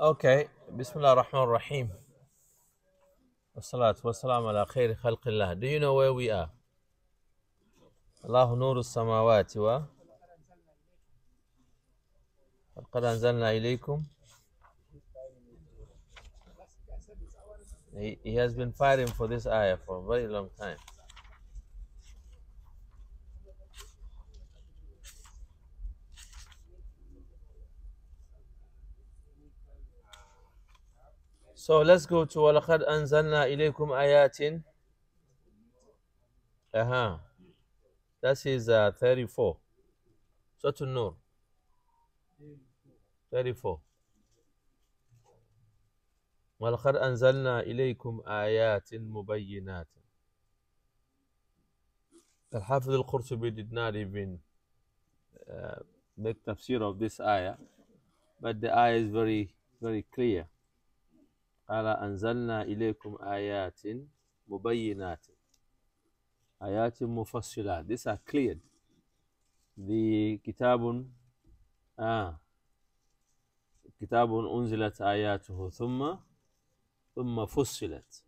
اوكي بسم الله الرحمن الرحيم والصلاة والسلام على خير خلق الله do you know where we are الله نور السماوات و قد أنزلنا إليكم he, has been fighting for this ayah for a very long time So let's go to وَلَقَدْ أَنزَلْنَا إِلَيْكُمْ آيَاتٍ Uh-huh. That is uh, 34. So to know. 34. وَلَقَدْ أَنزَلْنَا إِلَيْكُمْ آيَاتٍ مُبَيِّنَاتٍ Al-Hafiz al-Qurtubi did not even uh, make tafsir of this ayah, but the ayah is very, very clear. Allah anza'lna ilaykum آيات mubayyinatin آيات mufassilat. these are cleared the Kitabun ah Kitabun unzilat ayatuhu. ثم ثم فصلت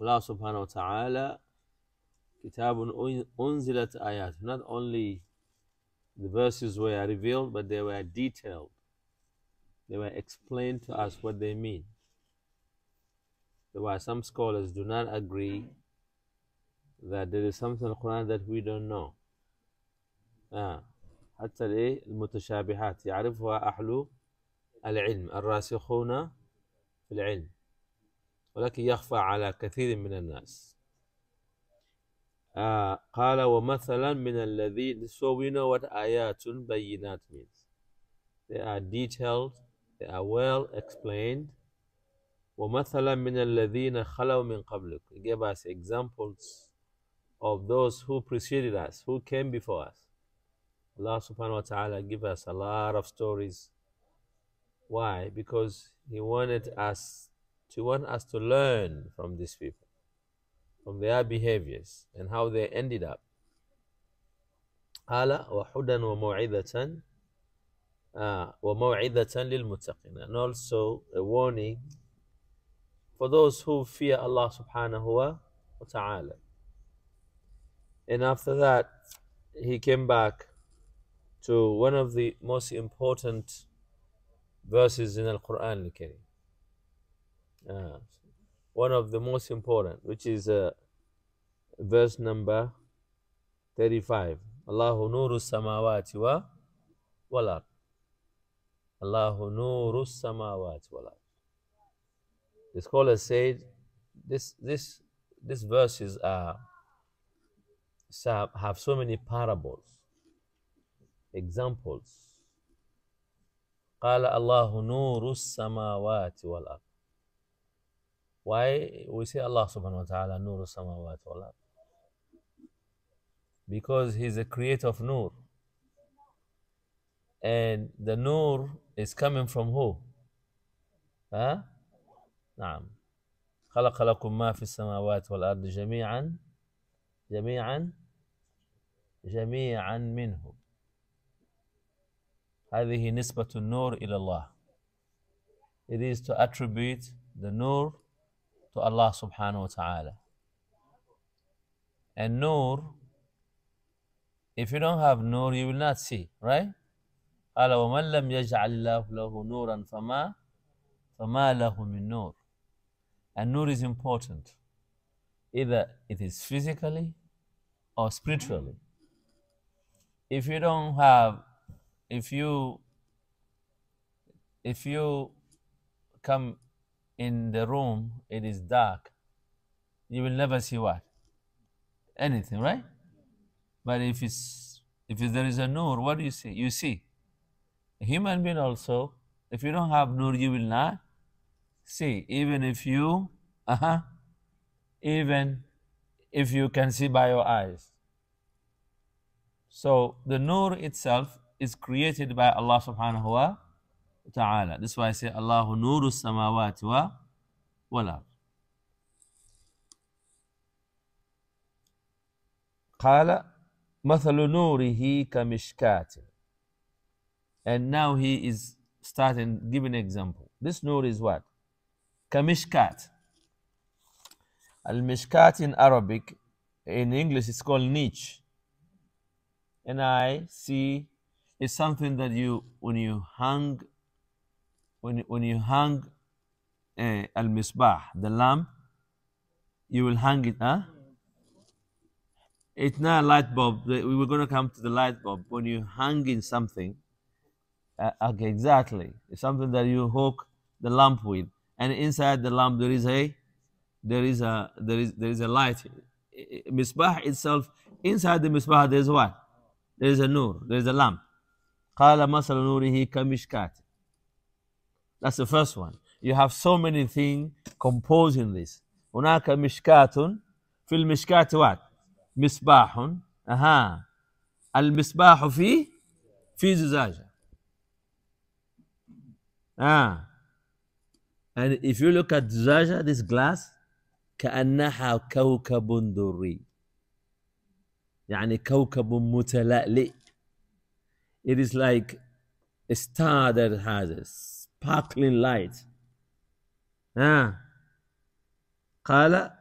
Allah subhanahu wa ta'ala kitabun unzilat ayat not only the verses were revealed but they were detailed they were explained to us what they mean why some scholars do not agree that there is something in the Quran that we don't know. Ah, حتى المتشابهات يعرفها أهل العلم الراسخون في العلم ولكن يخفى على كثير من الناس آه قال ومثلا من الذين so we know what آيات بينات means they are detailed they are well explained وَمَثَلًا مِنَ الَّذِينَ خَلَوْا مِنْ قبلك He gave us examples of those who preceded us, who came before us. Allah subhanahu wa ta'ala give us a lot of stories. Why? Because He wanted us to want us to learn from these people, from their behaviors and how they ended up. قال wa وموعظة وموعظة للمتقين and also a warning for those who fear Allah subhanahu wa ta'ala. And after that, he came back to one of the most important verses in Al Quran uh, one of the most important, which is uh, verse number 35. Allahu nuru samawati wa walad. Allahu nuru samawati walad. The scholars said this, this, these verses are, have so many parables, examples. قال الله نور السماوات والأرض Why we say Allah subhanahu wa ta'ala نور السماوات والأرض Because He's the creator of nur. And the nur is coming from who? Huh? نعم خلق لكم ما في السماوات والأرض جميعا جميعا جميعا منه هذه نسبة النور إلى الله It is to attribute the nur to Allah subhanahu wa ta'ala. And nur, if you don't have nur, you will not see, right? قال ومن لم يجعل الله له نورا فما فما له من نور And nur is important, either it is physically or spiritually. If you don't have, if you, if you come in the room, it is dark, you will never see what? Anything, right? But if it's if there is a nur, what do you see? You see. A human being also, if you don't have nur, you will not See, even if you, uh huh, even if you can see by your eyes. So the nur itself is created by Allah subhanahu wa ta'ala. That's why I say Allahu nuru samawati wa wal قال مثل نوره كمشكات and now he is starting giving example this nur is what كمشكات المشكات in Arabic in English it's called niche and I see it's something that you when you hang when, when you hang uh, al-misbah the lamp you will hang it huh it's not a light bulb we were going to come to the light bulb when you hang in something uh, okay exactly it's something that you hook the lamp with and inside the lamp there is a there is a there is there is a light. Misbah itself inside the misbah there is what? There is a nur. There is a lamp. Qala masal nurihi kamishkat. That's the first one. You have so many things composing this. Unaka مشكات fil المشكات what? Aha. Al المصباح fi fi زجاجة. Ah. And if you look at Zaja, this glass, كأنها كوكب دري يعني كوكب متلألئ It is like a star that has a sparkling light. Ah, قال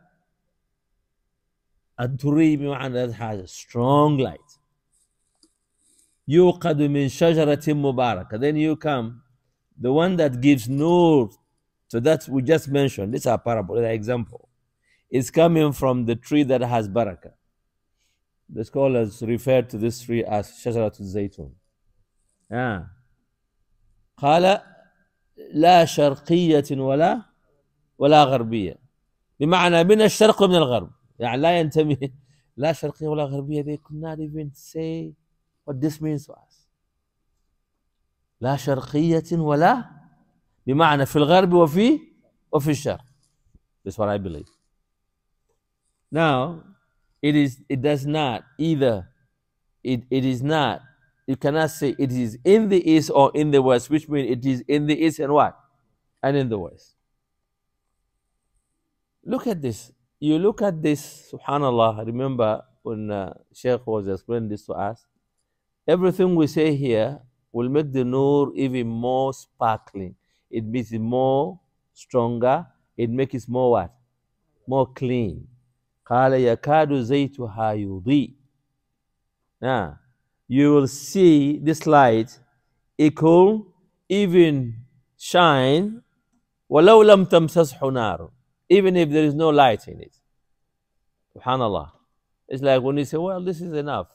الدري بمعنى that has a strong light. يوقد من شجرة مباركة. Then you come the one that gives nur So that's we just mentioned, this is a parable, an example. It's coming from the tree that has barakah. The scholars refer to this tree as shajaratul zaytun. Ah. قال لا شرقية ولا ولا غربية بمعنى من الشرق ومن الغرب يعني لا ينتمي لا شرقية ولا غربية they could not even say what this means to us لا شرقية ولا بمعنى في الغرب وفي وفي الشرق that's what I believe now it is it does not either it, it is not you cannot say it is in the east or in the west which means it is in the east and what and in the west look at this you look at this subhanallah remember when uh, sheikh was explaining this to us everything we say here will make the nur even more sparkling it makes it more stronger, it makes it more what? More clean. قال يكاد زيتها Now, you will see this light, it could even shine ولو لم تمسسه نار even if there is no light in it. Subhanallah. It's like when you say, well, this is enough.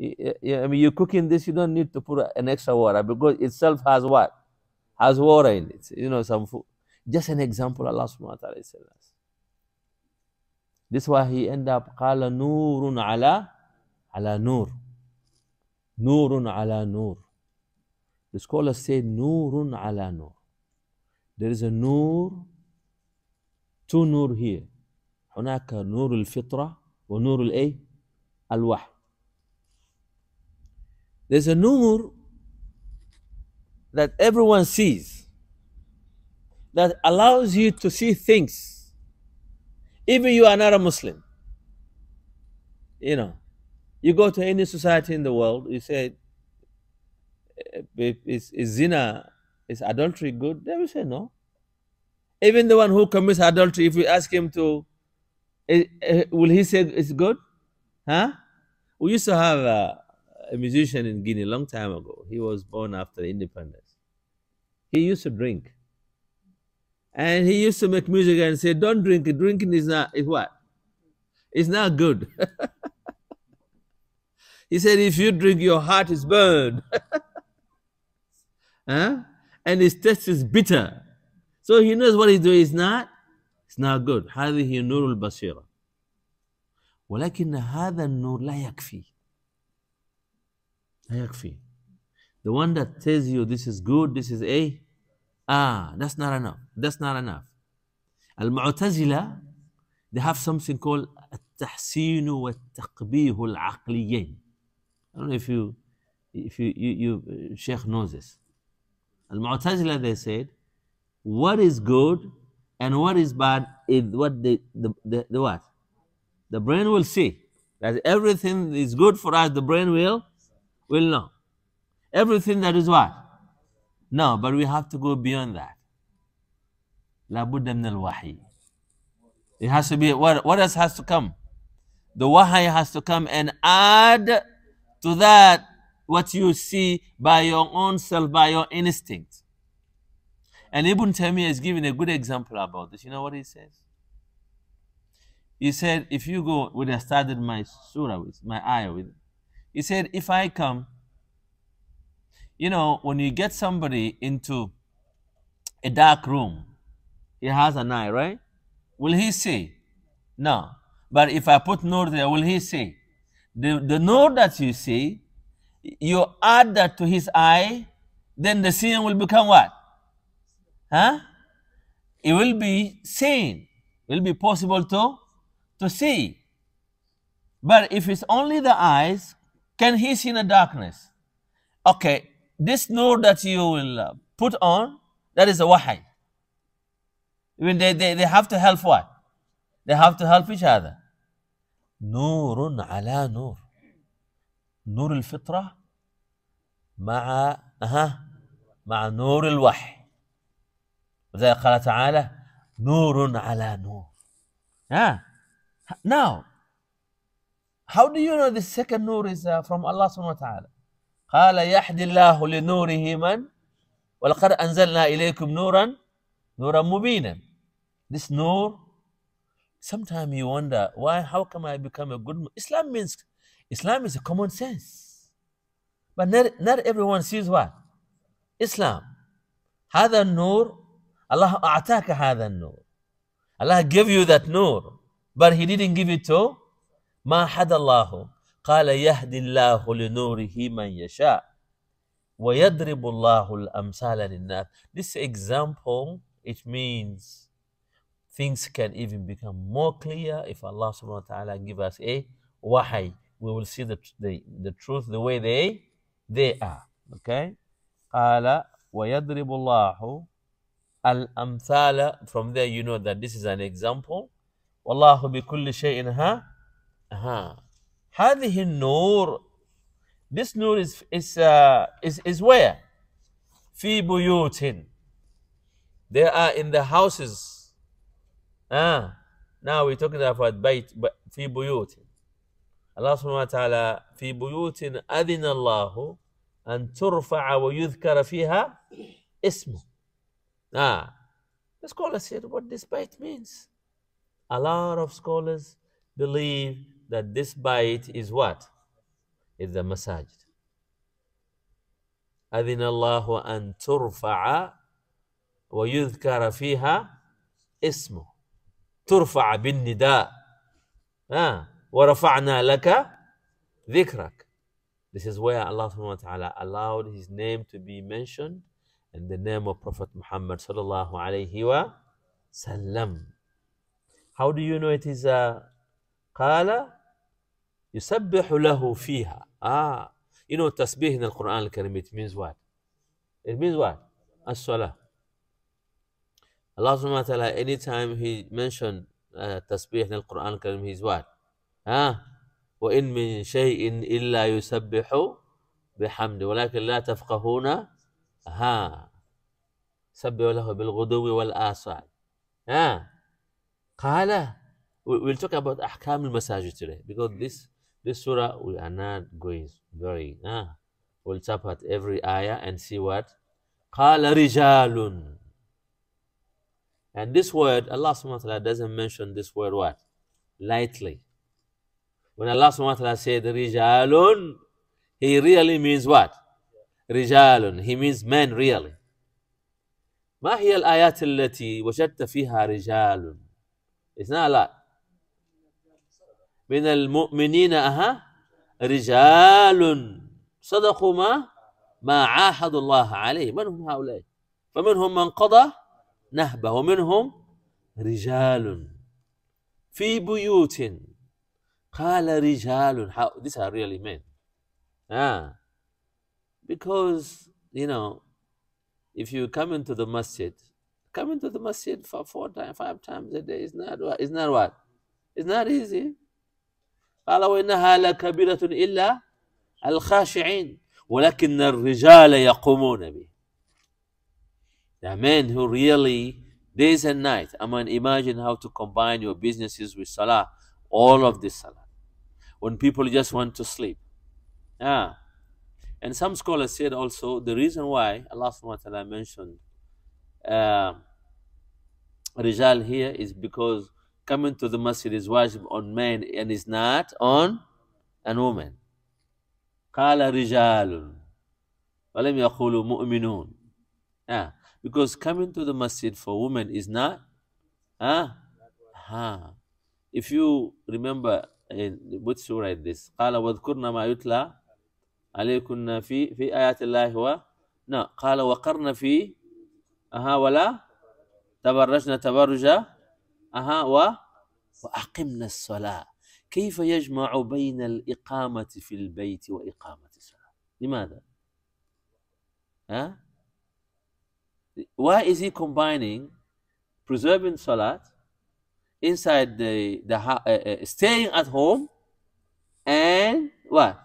I mean, you're cooking this, you don't need to put an extra water because itself has what? has water in it. You know, some food. Just an example Allah subhanahu wa ta'ala us. This is why he end up قال نور على على نور نور على نور The scholars say نور على نور There is a نور two نور here هناك نور الفطرة ونور الإيه الوحي There's a نور that everyone sees that allows you to see things even you are not a muslim you know you go to any society in the world you say is, is zina is adultery good they will say no even the one who commits adultery if we ask him to eh, eh, will he say it's good huh we used to have a musician in Guinea long time ago. He was born after independence. He used to drink. And he used to make music and say, don't drink. Drinking is not, is what? It's not good. he said, if you drink, your heart is burned. huh? And his taste is bitter. So he knows what he's doing is not, it's not good. هذه نور البصيرة. ولكن هذا النور لا يكفي. يكفي the one that tells you this is good this is a ah that's not enough that's not enough المعتزلة they have something called التحسين والتقبيه العقليين I don't know if you if you you, you uh, Sheikh knows this المعتزلة they said what is good and what is bad is what the, the, the, the what the brain will see that everything is good for us the brain will will know. Everything that is what? No, but we have to go beyond that. لابد من الوحي. It has to be, what, what else has to come? The wahi has to come and add to that what you see by your own self, by your instinct. And Ibn Taymiyyah is giving a good example about this. You know what he says? He said, if you go with, I started my surah with, my ayah with, he said, If I come, you know, when you get somebody into a dark room, he has an eye, right? Will he see? No. But if I put node there, will he see? The, the nur that you see, you add that to his eye, then the seeing will become what? Huh? It will be seen. It will be possible to, to see. But if it's only the eyes, Can he see in the darkness? Okay, this nur that you will put on, that is a wahai. I mean, they, they, they have to help what? They have to help each other. نور على نور نور الفطرة مع ها مع نور الوحي وذلك قال تعالى نور على نور yeah. now How do you know the second nur is uh, from Allah subhanahu wa ta'ala? قال يهدي الله لنوره من ولقد أنزلنا إليكم نورا نورا مبينا This nur, sometimes you wonder, why, how come I become a good Islam means, Islam is a common sense. But not, not everyone sees what? Islam. هذا النور الله أعطاك هذا النور. Allah gave you that nur, but He didn't give it to ما حدا الله قال يهدي الله لنوره من يشاء ويضرب الله الأمثال للناس this example it means things can even become more clear if Allah subhanahu wa ta'ala give us a wahi we will see the, the, the truth the way they they are okay قال ويضرب الله الأمثال from there you know that this is an example والله بكل شيء ها ها uh-huh. هذه النور this نور is is uh, is is where في بيوت they are in the houses ah now we're talking about بيت في بيوت الله سبحانه وتعالى في بيوت أذن الله أن ترفع ويذكر فيها اسمه ah the scholars said what this bait means a lot of scholars believe that this bite is what? Is the masajid. أذن الله أن ترفع ويذكر فيها اسمه ترفع بالنداء آه. ورفعنا لك ذكرك This is where Allah subhanahu wa ta'ala allowed his name to be mentioned and the name of Prophet Muhammad sallallahu alayhi wa sallam. How do you know it is a uh, qala? يسبح له فيها اه you know التسبيح in the Quran الكريم it means what it means what الصلاة الله سبحانه وتعالى anytime he mentioned uh, آه، تسبيح in the Quran الكريم he's what ها آه. وإن من شيء إلا يسبح بحمد ولكن لا تفقهون ها آه. سبح له بالغدو والآصال ها آه. قال we'll talk about أحكام المساجد today because this This surah, we are not going very. Ah, we'll tap at every ayah and see what? Qala rijalun. And this word, Allah subhanahu wa ta'ala doesn't mention this word what? Lightly. When Allah subhanahu wa ta'ala said rijalun, he really means what? Rijalun. He means men really. ما هي الآيات التي وجدت فيها رجال؟ It's not a lot. من المؤمنين أها رجال صدقوا ما ما عاهدوا الله عليه من هم هؤلاء فمنهم من قضى نهبه ومنهم رجال في بيوت قال رجال these are really men ah because you know if you come into the masjid come into the masjid for four times five times a day is not is not what it's not easy قال وإنها لكبيرة إلا الخاشعين ولكن الرجال يقومون به The men who really days and night. I mean, imagine how to combine your businesses with salah, all of this salah. When people just want to sleep. Ah. And some scholars said also the reason why Allah subhanahu wa ta'ala mentioned uh, Rijal here is because coming to the masjid is wajib on men and is not on an woman. قال رجال ولم يقولوا مؤمنون yeah. because coming to the masjid for women is not huh? Ah, huh. if you remember in which surah is this قال واذكرنا ما يتلى عليكن في في آيات الله و no قال وقرن في أها ولا تبرجن تبرجا أها و وأقمنا الصلاة كيف يجمع بين الإقامة في البيت وإقامة الصلاة لماذا ها why is he combining preserving salat inside the, the uh, uh, staying at home and what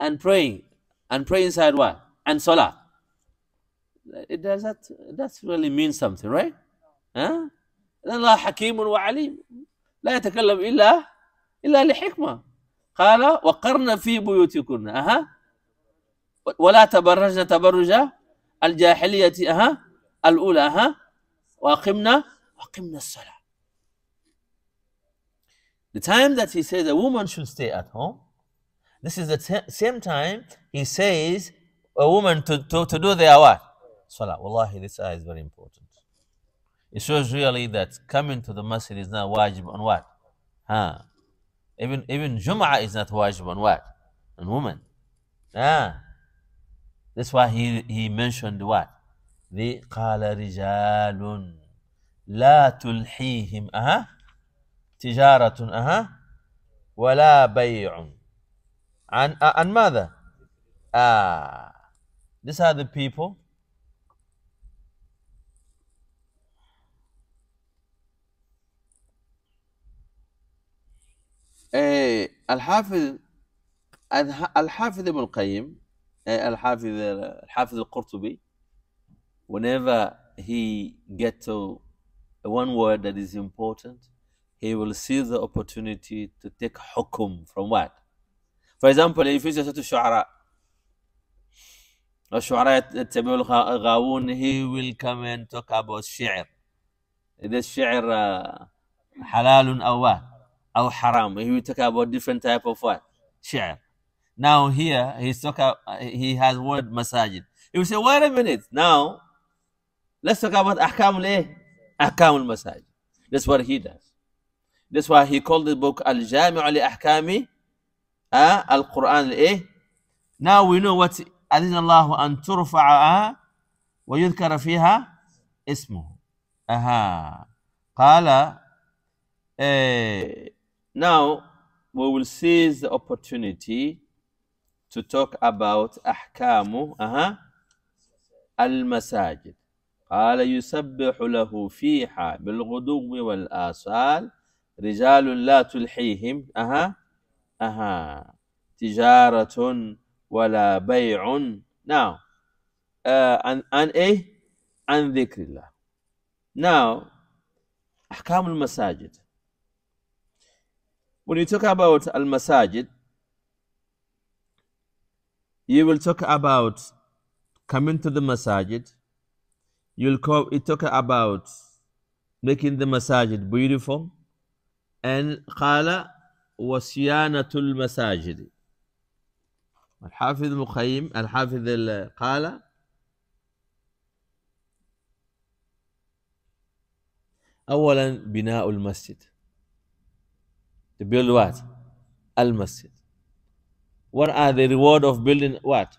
and praying and pray inside what and salat it does that that really means something right huh لأن الله حكيم وعليم لا يتكلم إلا إلا لحكمة قال وقرن في بيوتكن أها ولا تبرجن تبرج الجاهلية أها الأولى أها وأقمنا وأقمنا الصلاة The time that he says a woman should stay at home, this is the same time he says a woman to, to, to do their what? Salah. Wallahi, this ayah is very important. It shows really that coming to the masjid is not wajib on what? Huh? Even even Jum'ah is not wajib on what? On woman. Ah. That's why he, he mentioned what? The قال رجال لا تلحيهم أها تجارة أها ولا بيع عن and mother? Ah. These are the people الحافظ الحافظ ابن القيم الحافظ الحافظ القرطبي whenever he gets to one word that is important he will see the opportunity to take hukum from what for example if you to الشعراء الشعراء يتبعوا الغاوون he will come and talk about الشعر إذا الشعر حلال أو what al haram. He will talk about different type of what? Share. Now here he's talk about, he has word masajid. He will say, wait a minute. Now let's talk about ahkam al ahkam al masajid. That's what he does. That's why he called the book al jami' al ahkami uh, al Quran al Now we know what أذن الله أن ترفع ويذكر فيها اسمه أها قال إيه Now, we will seize the opportunity to talk about أحكام أها المساجد قال يسبح له فيها بالغدو والآصال رجال لا تلحيهم أها أها تجارة ولا بيع now uh, عن إيه عن ذكر الله now أحكام المساجد When you talk about al masajid, you will talk about coming to the masajid. You'll call, you talk about making the masajid beautiful. And qala وصيانة المساجد الحافظ Al القيم الحافظ قال أولا بناء المسجد to build what? Al Masjid. What are the reward of building what?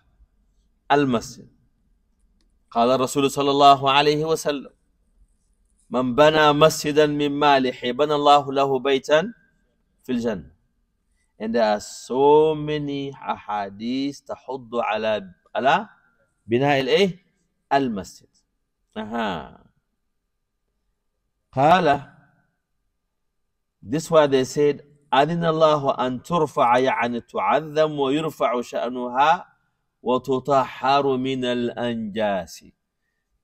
Al Masjid. قال الرسول صلى الله عليه وسلم من بنى مسجدا من ماله بنى الله له بيتا في الجنة and there are so many ahadith تحض على على بناء الايه المسجد اها قال this why they said أذن الله أن ترفع يعني تعظم ويرفع شأنها وتطهر من الأنجاس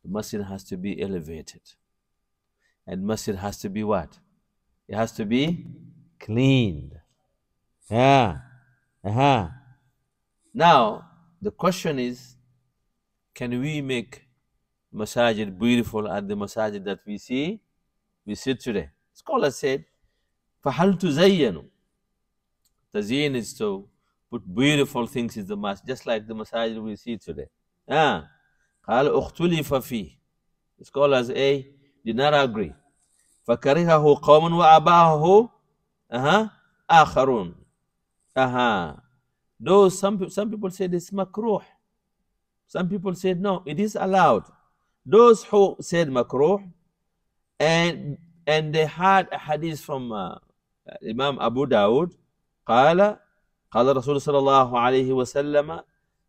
The masjid has to be elevated. And masjid has to be what? It has to be cleaned. Yeah. Uh-huh. Now, the question is, can we make masajid beautiful at the masajid that we see? We see today. Scholars said, فَهَلْ تُزَيَّنُ Tazeen is to put beautiful things in the mosque, just like the massage we see today. Ah, قال اختلف فيه. Scholars A did not agree. فكرهه قوم وأباه أها آخرون. آهَا Those some, some people said it's makruh. Some people said no, it is allowed. Those who said makruh and and they had a hadith from uh, الإمام أبو داود قال قال الرسول صلى الله عليه وسلم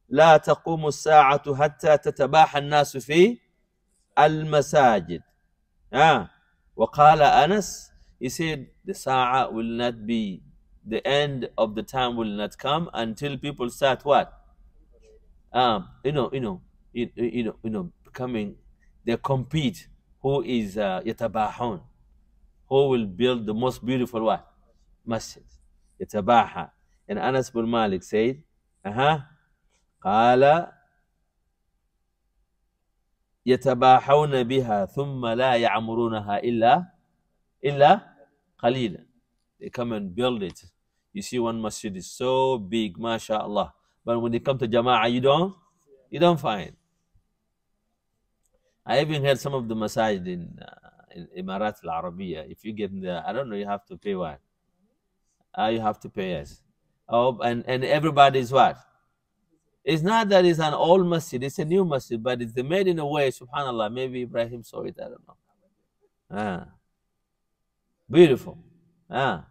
لا تقوم الساعة حتى تتباحى الناس في المساجد آه. وقال أنس he said the ساعة will not be the end of the time will not come until people start what um you know you know you, you know you know becoming they compete who is uh, who will build the most beautiful what? Masjid. Yatabaha. And Anas bin Malik said, uh-huh, قال يتباحون بها ثم لا يعمرونها إلا إلا قليلا They come and build it. You see one masjid is so big, mashallah. But when they come to Jama'ah, you don't, you don't find. I even heard some of the masajid in uh, in Arabia, if you get in there, I don't know, you have to pay what? Uh, you have to pay us. Oh, and, and everybody's what? It's not that it's an old masjid, it's a new masjid, but it's made in a way, subhanAllah. Maybe Ibrahim saw it, I don't know. Ah. Beautiful. Ah.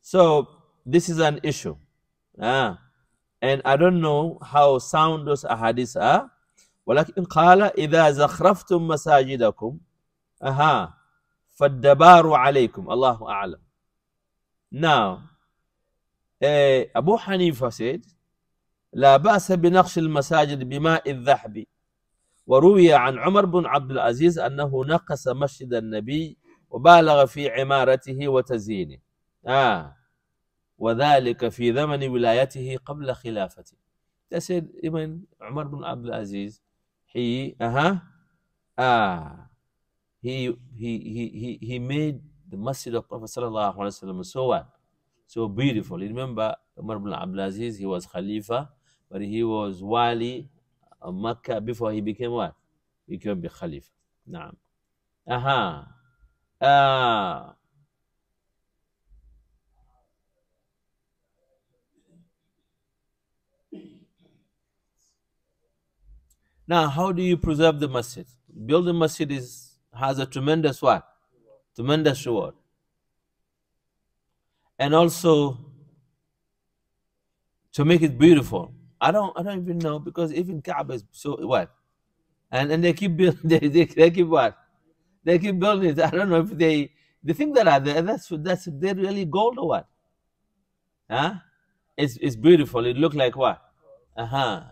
So this is an issue. Ah. And I don't know how sound those ahadiths are. ولكن قال إذا زخرفتم مساجدكم أها فالدبار عليكم الله أعلم Now, eh, Abu Hanifa said, لا بأس بنقش المساجد بماء الذهب وروي عن عمر بن عبد العزيز أنه نقص مسجد النبي وبالغ في عمارته وتزيينه آه. وذلك في زمن ولايته قبل خلافته They said even عمر بن عبد العزيز he uh ah he, he, he, he, he made the masjid of Prophet Sallallahu Alaihi Wasallam so what? So beautiful. You remember Umar ibn Abdulaziz, he was Khalifa, but he was Wali of Makkah before he became what? Became the Khalifa. Naam. Aha. Ah. Now, how do you preserve the masjid? Building masjid is has a tremendous what? Tremendous reward. And also to make it beautiful. I don't I don't even know because even Kaaba is so what? And and they keep building they, they, they keep what? They keep building it. I don't know if they the thing that are there, that's that's they really gold or what? Huh? It's it's beautiful. It look like what? Uh-huh.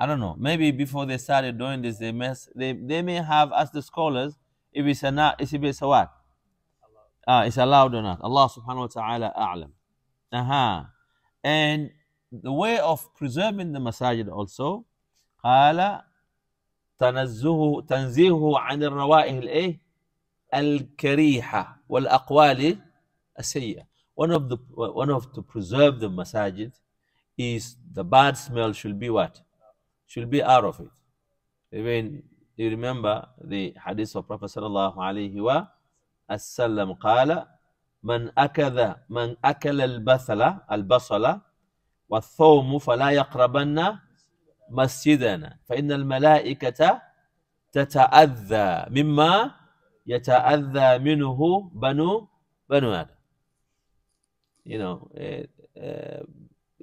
I don't know. Maybe before they started doing this, they mess. They, they may have asked the scholars if it's a not, it it's a what? Ah, it's allowed or not. Allah Subhanahu wa Taala a'lam. Aha. And the way of preserving the masajid also. قال تنزه تنزيهه عن الروائح الايه الكريحه والاقوال السيئه one of the one of to preserve the masajid is the bad smell should be what should be out of it. Even you remember the hadith of Prophet sallallahu alayhi wa sallam qala من أكل من أكل البثل البصل والثوم فلا يقربن مسجدنا فإن الملائكة تتأذى مما يتأذى منه بنو بنو آدم. You know, uh, uh,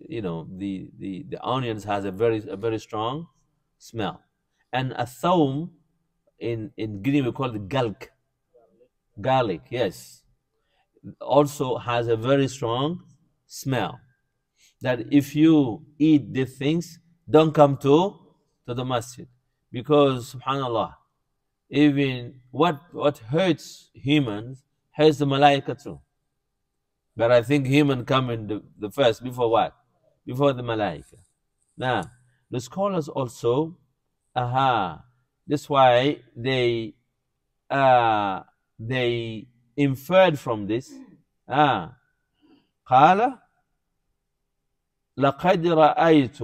you know the the the onions has a very a very strong smell and a thawm in in Greek we call it galk garlic yes also has a very strong smell that if you eat these things don't come to to the masjid because subhanallah even what what hurts humans hurts the malaika too but i think human come in the, the first before what before the malaika. Now, the scholars also, aha, that's why they uh, they inferred from this. Ah, قال لقد رأيت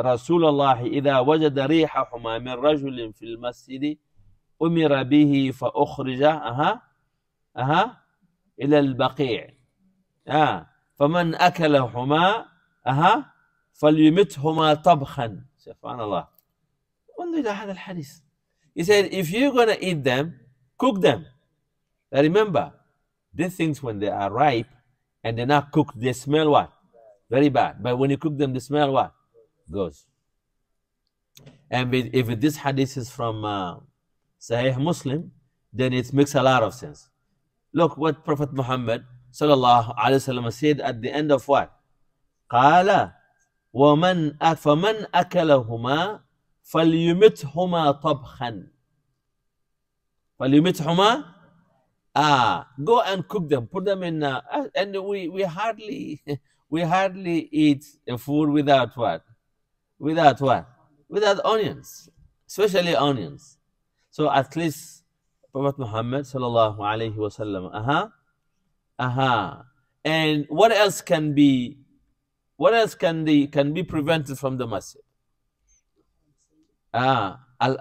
رسول الله إذا وجد ريح حمام رجل في المسجد أمر به فأخرج أها أها إلى البقيع آه فمن أكل حمى أها فليمتهما طبخا سبحان الله انظر إلى هذا الحديث He said if you're gonna eat them cook them now remember these things when they are ripe and they're not cooked they smell what very bad but when you cook them they smell what goes and if this hadith is from uh, Sahih Muslim then it makes a lot of sense look what Prophet Muhammad sallallahu alaihi wasallam said at the end of what قال ومن فمن أكلهما فليمتهما طبخا فليمتهما آه go and cook them put them in uh, and we we hardly we hardly eat a food without what without what without onions especially onions so at least prophet muhammad sallallahu alaihi wasallam aha uh-huh, aha uh-huh. and what else can be what else can the can be prevented from the masjid? Ah, al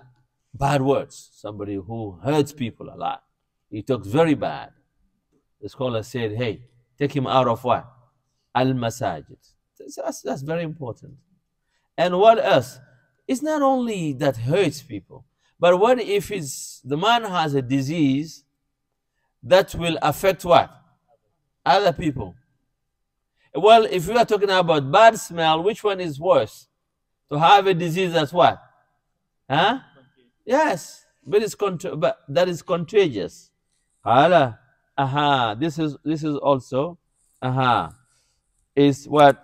bad words. Somebody who hurts people a lot. He talks very bad. The scholar said, hey, take him out of what? Al masajid. That's, that's very important. And what else? It's not only that hurts people, but what if it's the man has a disease that will affect what? Other people. Well, if we are talking about bad smell, which one is worse? To have a disease that's what? Huh? Yes, but it's contra- but that is contagious. Hala, aha, this is this is also, aha, is what.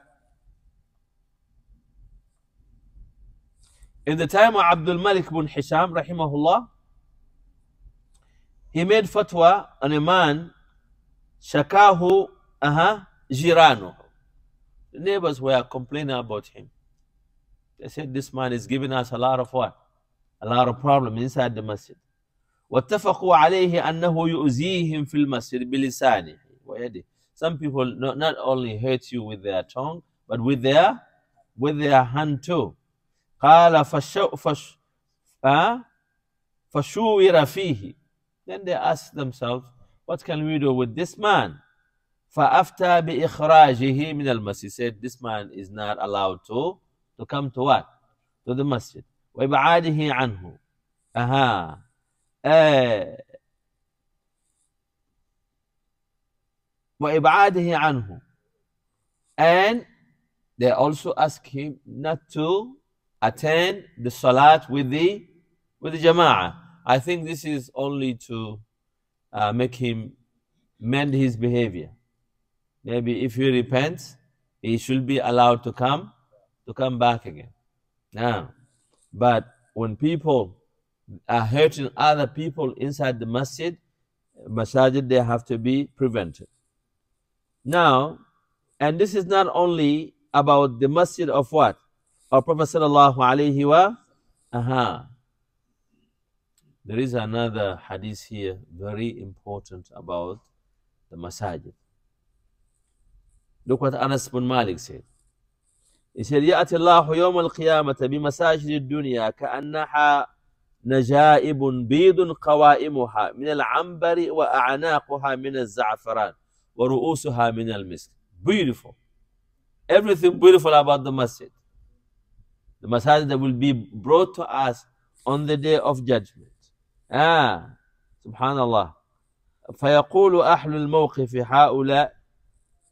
In the time of Abdul Malik bin Hisham, rahimahullah, he made fatwa on a man, shakahu, aha, Girano. The neighbors were complaining about him. They said, this man is giving us a lot of what? A lot of problem inside the masjid. واتفقوا عليه أنه يؤذيهم في المسجد بلسانه ويده. Some people not, not only hurt you with their tongue, but with their with their hand too. قال فش uh, فشوير فيه. Then they asked themselves, what can we do with this man? فَأَفْتَى بِإِخْرَاجِهِ مِنَ الْمَسْجِدِ He said, this man is not allowed to, to come to what? To the masjid. وَإِبْعَادِهِ عَنْهُ اها. Eh. وَإِبْعَادِهِ عَنْهُ And they also ask him not to attend the salat with the with the jama'ah. I think this is only to uh, make him mend his behavior. Maybe if he repents, he should be allowed to come, to come back again. Now, but when people are hurting other people inside the masjid, masajid, they have to be prevented. Now, and this is not only about the masjid of what? of Prophet sallallahu alayhi wa aha. There is another hadith here, very important about the masajid. دوكة أنس بن مالك سيد يصير يأتي الله يوم القيامة بمساجد الدنيا كأنها نجائب بيض قوائمها من العنبر وأعناقها من الزعفران ورؤوسها من المسك beautiful everything beautiful about the masjid the masjid that will be brought to us on the day of judgment ah الله فيقول أهل الموقف هؤلاء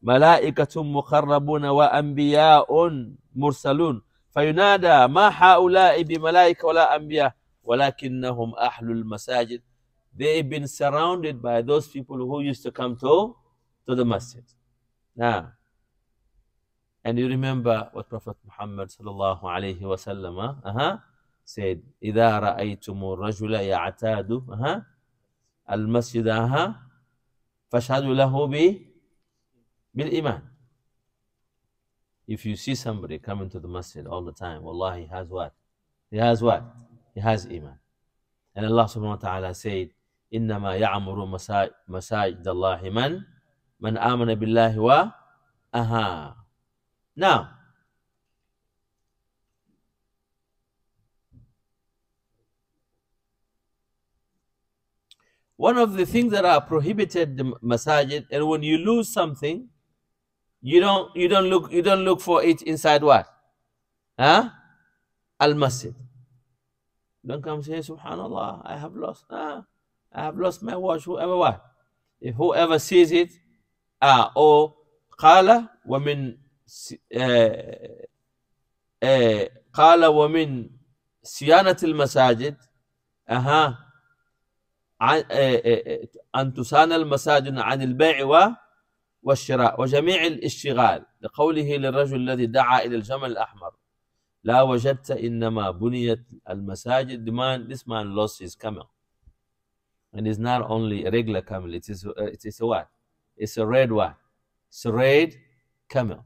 ملائكة مقربون وأنبياء مرسلون فينادى ما هؤلاء بملائكة ولا أنبياء ولكنهم أهل المساجد they've been surrounded by those people who used to come to to the masjid now and you remember what Prophet Muhammad صلى الله عليه وسلم uh -huh, said إذا رأيتم الرجل يعتاد uh -huh, المسجد uh -huh, فاشهدوا له به Bil iman. If you see somebody coming to the masjid all the time, Allah, he has what? He has what? He has iman. And Allah subhanahu wa ta'ala said, إنما يعمر مساجد الله من من آمن بالله wa aha." Now, one of the things that are prohibited the masajid and when you lose something You don't, you don't look, you don't look for it inside what? Huh? Al-Masjid. Don't come say, Subhanallah, I have lost. Ah, I have lost my watch. Whoever what? If whoever sees it, ah, or قال ومن قال ومن صيانة المساجد أها أن تسان المساجد عن البيع و والشراء وجميع الاشتغال لقوله للرجل الذي دعا إلى الجمل الأحمر لا وجدت إنما بنيت المساجد the man this man lost his camel and it's not only a regular camel it is, uh, it is a what it's a red one it's a red camel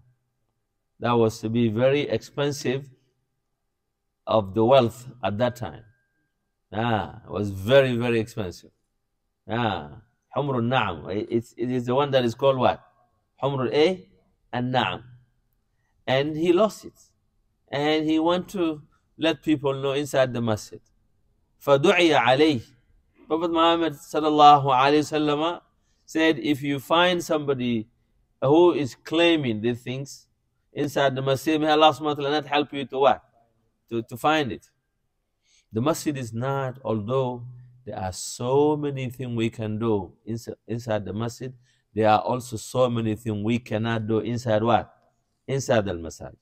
that was to be very expensive of the wealth at that time ah it was very very expensive ah حمر النعم it is the one that is called what Humrul A and Naam. And he lost it. And he went to let people know inside the masjid. فَدُعِيَ عَلَيْهِ Prophet Muhammad sallallahu alayhi wasallam said, if you find somebody who is claiming these things inside the masjid, may Allah subhanahu wa ta'ala not help you to what? To, to find it. The masjid is not, although there are so many things we can do inside, inside the masjid, there are also so many things we cannot do inside what? Inside the masjid.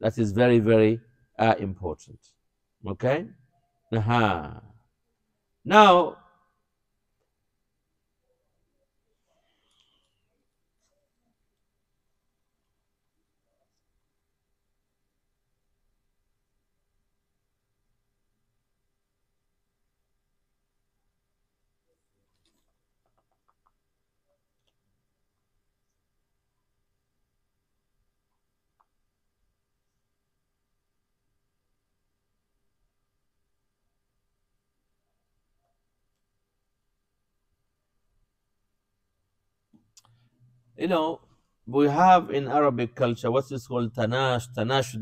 That is very, very uh, important. Okay? uh -huh. Now, you know, we have in Arabic culture what is called Tanash, tanash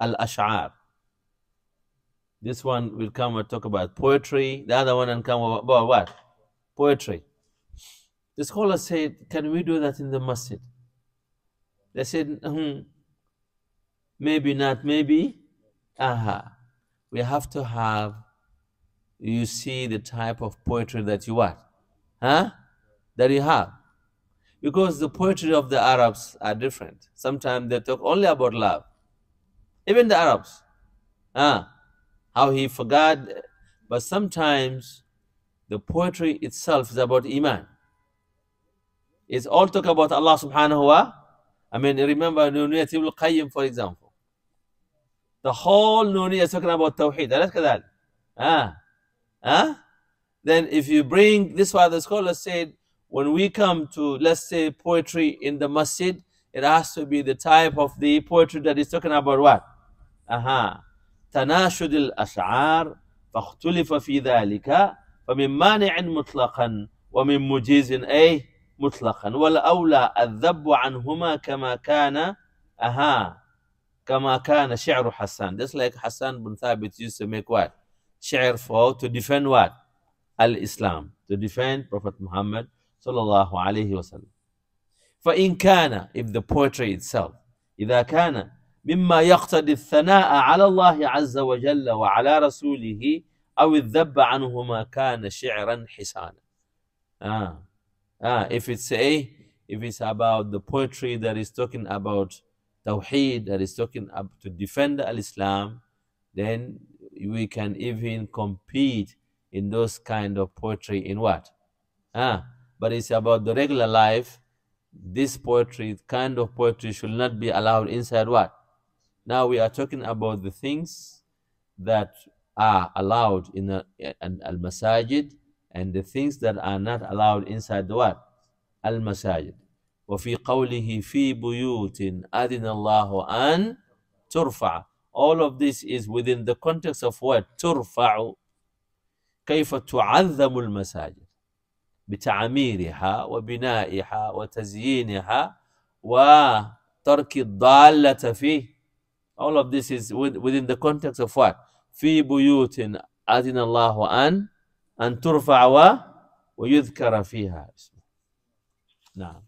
al Al Ash'ar. This one will come and talk about poetry, the other one will come about what? Poetry. The scholar said, Can we do that in the masjid? They said, hmm, Maybe not, maybe. Aha. We have to have, you see, the type of poetry that you want. Huh? That you have because the poetry of the Arabs are different. Sometimes they talk only about love. Even the Arabs. Ah, how he forgot. But sometimes the poetry itself is about Iman. It's all talk about Allah subhanahu wa. I mean, remember Nuniyat ibn Qayyim, for example. The whole Nuniyat is talking about Tawheed. Ah. Ah. Then if you bring, this is why the scholars said, when we come to, let's say, poetry in the masjid, it has to be the type of the poetry that is talking about what? Aha. تناشد الأشعار فاختلف في ذلك فمن مانع مطلقا ومن مجيز أي مطلقا والأولى الذب عنهما كما كان أها كما كان شعر حسان just like Hassan bin Thabit used to make what? شعر for to defend what? Al-Islam to defend Prophet Muhammad sallallahu alayhi wasallam. فإن كان if the poetry itself إذا كان مما يقتد الثناء على الله عز وجل وعلى رسوله أو الذب عنهما كان شعرا حسانا ah, ah, if it's a if it's about the poetry that is talking about tawheed that is talking up to defend al-Islam then we can even compete in those kind of poetry in what ah, but it's about the regular life. This poetry, kind of poetry, should not be allowed inside what? Now we are talking about the things that are allowed in a, al masajid and the things that are not allowed inside the what? Al masajid. وفي قوله في بيوت أذن الله أن ترفع all of this is within the context of what ترفع كيف تعظم المساجد بتعميرها وبنائها وتزيينها وترك الضالة فيه all of this is within the context of what في بيوت أذن الله أن أن ترفع و ويذكر فيها اسمه نعم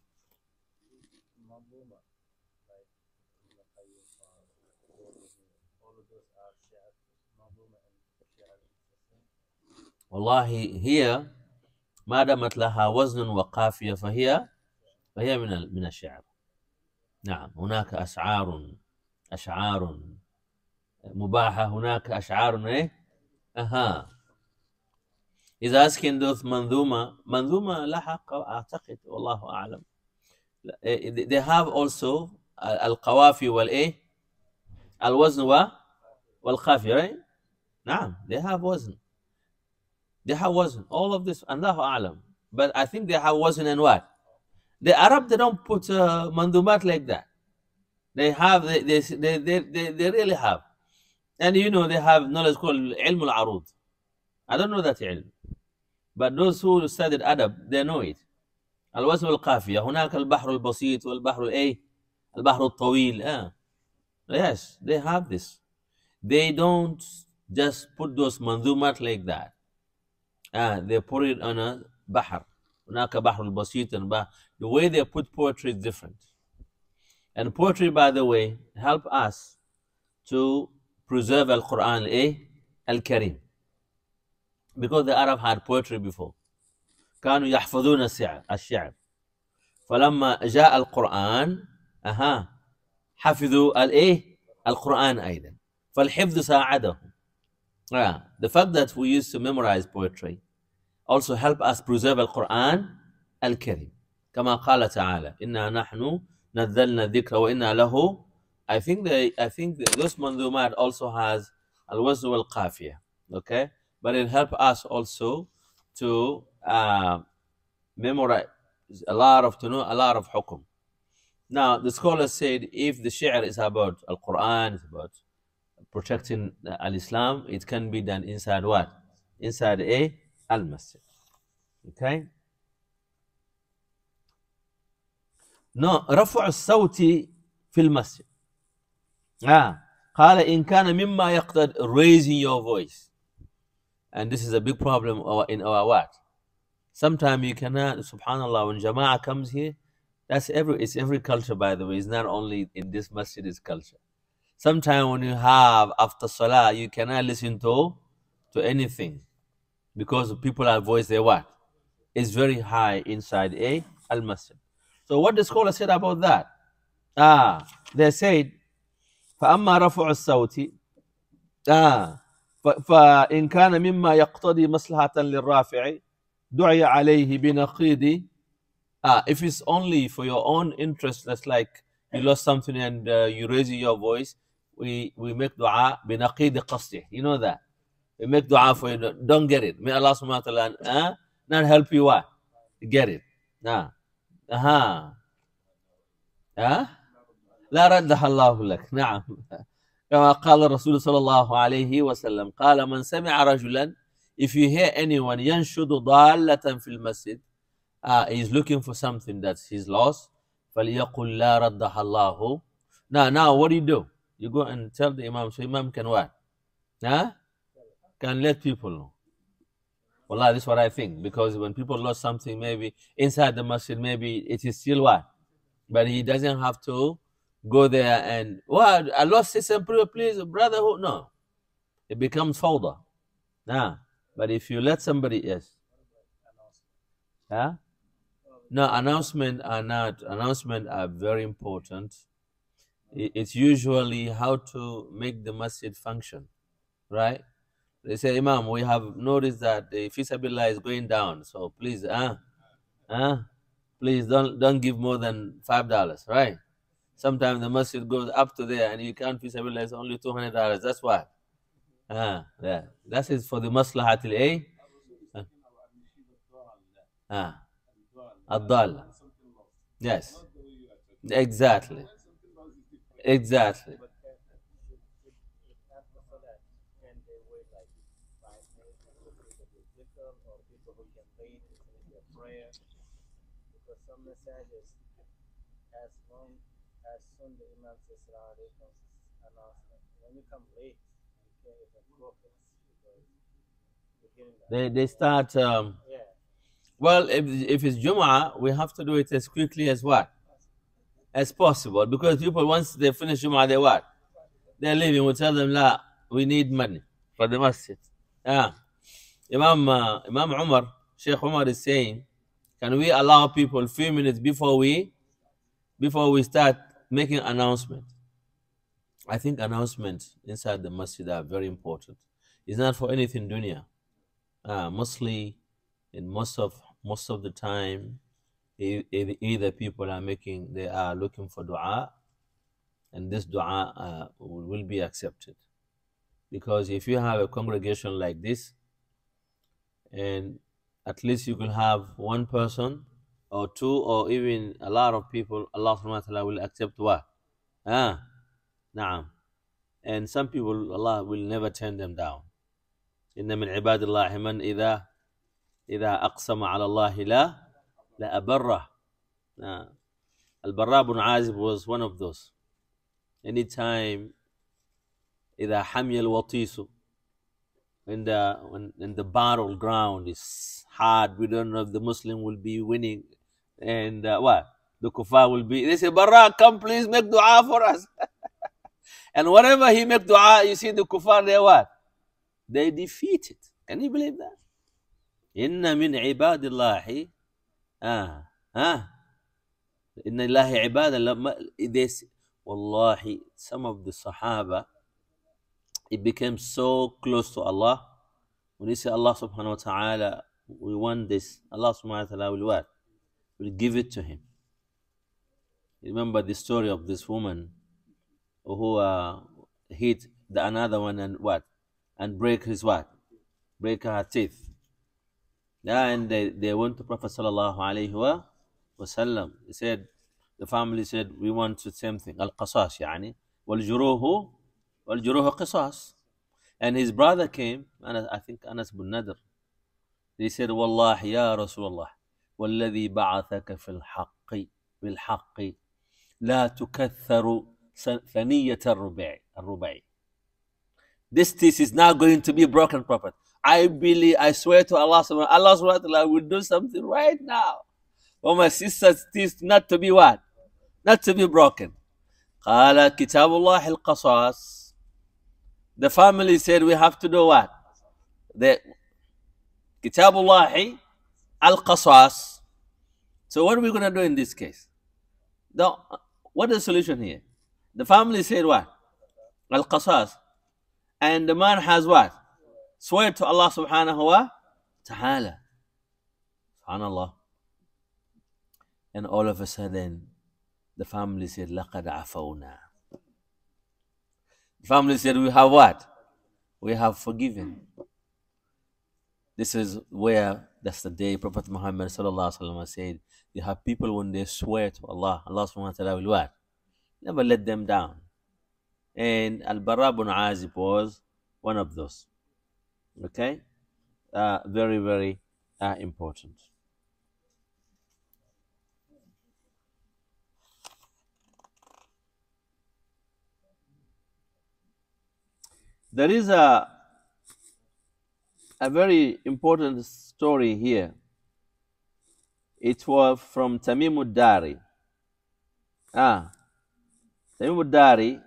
والله هي ما دامت لها وزن وقافية فهي فهي من من الشعر نعم هناك اسعار أشعار مباحة هناك أشعار إيه أها إذا أسكندوث منظومة منظومة لا حق أعتقد والله أعلم they have also القوافي والإيه الوزن والقافية right? نعم they have وزن They have wasn't All of this, Allahu A'lam. But I think they have wasn't and what? The Arab, they don't put uh, mandumat like that. They have, they, they, they, they, they really have. And you know, they have knowledge called ilm al-arud. I don't know that ilm. But those who studied arab they know it. الوزن القافية هناك البحر البسيط والبحر الأي البحر الطويل آه. Yes, they have this. They don't just put those manzumat like that. Uh, they put it on a bahar, The way they put poetry is different. And poetry, by the way, help us to preserve Al Quran, eh? Al Karim. Because the Arab had poetry before. كانوا يحفظون الشعر الشعر فلما جاء القرآن أها حفظوا الإيه القرآن أيضا فالحفظ ساعدهم yeah. the fact that we used to memorize poetry also help us preserve Al-Quran Al-Karim. كما قال تعالى إنا نحن نزلنا الذكر وإنا له I think they, I think this manzumat also has al-wazn al-qafiyah okay but it help us also to uh, memorize a lot of to know a lot of hukum now the scholar said if the shi'r is about al-quran it's about protecting al-islam it can be done inside what inside a al Okay? No, رفع الصوت في المسجد. yeah قال إن كان مما يقتد raising your voice. And this is a big problem in our what? Sometimes you cannot, subhanAllah, when jama'a comes here, that's every, it's every culture by the way, it's not only in this masjid, it's culture. Sometimes when you have after salah, you cannot listen to, to anything because people are voice their what is very high inside a al masjid. So what the scholar said about that? Ah, they said, فأما رفع الصوت آه فإن كان مما يقتضي مصلحة للرافع دعي عليه بنقيض ah, if it's only for your own interest that's like you lost something and uh, you raise your voice we we make dua بنقيض قصده you know that make dua for you. Don't get it. May Allah subhanahu wa ta'ala uh, not help you what? Get it. Nah. Aha. Uh Huh? لا ردها الله لك نعم كما قال الرسول صلى الله عليه وسلم قال من سمع رجلا if you hear anyone ينشد ضالة في المسجد uh, he's looking for something that he's lost فليقل لا ردها الله now now what do you do you go and tell the imam so imam can what huh? can let people know. Well, is what I think. Because when people lost something, maybe inside the masjid, maybe it is still what? But he doesn't have to go there and, well, I lost this and please, brotherhood. No. It becomes folder. Nah. But if you let somebody, yes. yeah, No, announcement are not, announcement are very important. It's usually how to make the masjid function, right? They say, Imam, we have noticed that the Fisabillah is going down, so please, huh? Huh? Please don't don't give more than five dollars, right? Sometimes the masjid goes up to there and you can't Fisabillah, it's only two hundred dollars. That's why. Ah, yeah. That is for the maslahat eh? Ah. ad Yes. Exactly. Exactly. They, they start. Um, Well, if, if it's Juma, we have to do it as quickly as what? As possible. Because people, once they finish Juma, they what? They're leaving. We tell them, La, we need money for the masjid. Yeah. Imam, uh, Imam Umar, Sheikh Umar is saying, can we allow people few minutes before we before we start making announcement? I think announcements inside the masjid are very important. It's not for anything dunya. Uh, mostly, in most of most of the time, either people are making they are looking for du'a, and this du'a uh, will be accepted. Because if you have a congregation like this, and at least you can have one person or two or even a lot of people, Allah subhanahu wa ta'ala will accept what? Ah, Naam. And some people, Allah will never turn them down. إن من عباد الله من إذا إذا أقسم على الله لا لا أبره. Al-Barra Azib was one of those. Anytime إذا حمي الوطيس when the when, when the battleground is hard, we don't know if the Muslim will be winning, and uh, what the kuffar will be. They say, "Barak, come please make du'a for us." And whatever he make dua, you see the kuffar, they what? They defeated. Can you believe that? Inna min ibadillahi. Ah, ah. Inna illahi ibadillahi. wallahi, some of the sahaba, it became so close to Allah. When you say Allah subhanahu wa ta'ala, we want this, Allah subhanahu wa ta'ala will what? Will give it to him. Remember the story of this woman who uh, hit the another one and what and break his what break her teeth yeah and they, they went to prophet sallallahu alaihi wasallam he said the family said we want the same thing al qasas yani wal juruhu wal qasas and his brother came and i think anas bin nadr he said wallah ya rasulullah والذي بعثك في الحق بالحق لا تكثر ثنية this text is now going to be broken prophet I believe I swear to Allah subhanahu Allah subhanahu wa will do something right now for my sister's teeth not to be what not to be broken قال كتاب الله القصاص the family said we have to do what the كتاب al القصاص so what are we going to do in this case the, what is the solution here the family said what? Al Qasas. And the man has what? Swear to Allah subhanahu wa ta'ala. Subhanallah. And all of a sudden, the family said, Laqad afawna. The family said, We have what? We have forgiven. This is where that's the day Prophet Muhammad said, You have people when they swear to Allah, Allah subhanahu wa ta'ala will what? never let them down. And Al Bara bin Azib was one of those. Okay? Uh, very, very uh, important. There is a, a very important story here. It was from Tamim Dari. Ah, تميم الداري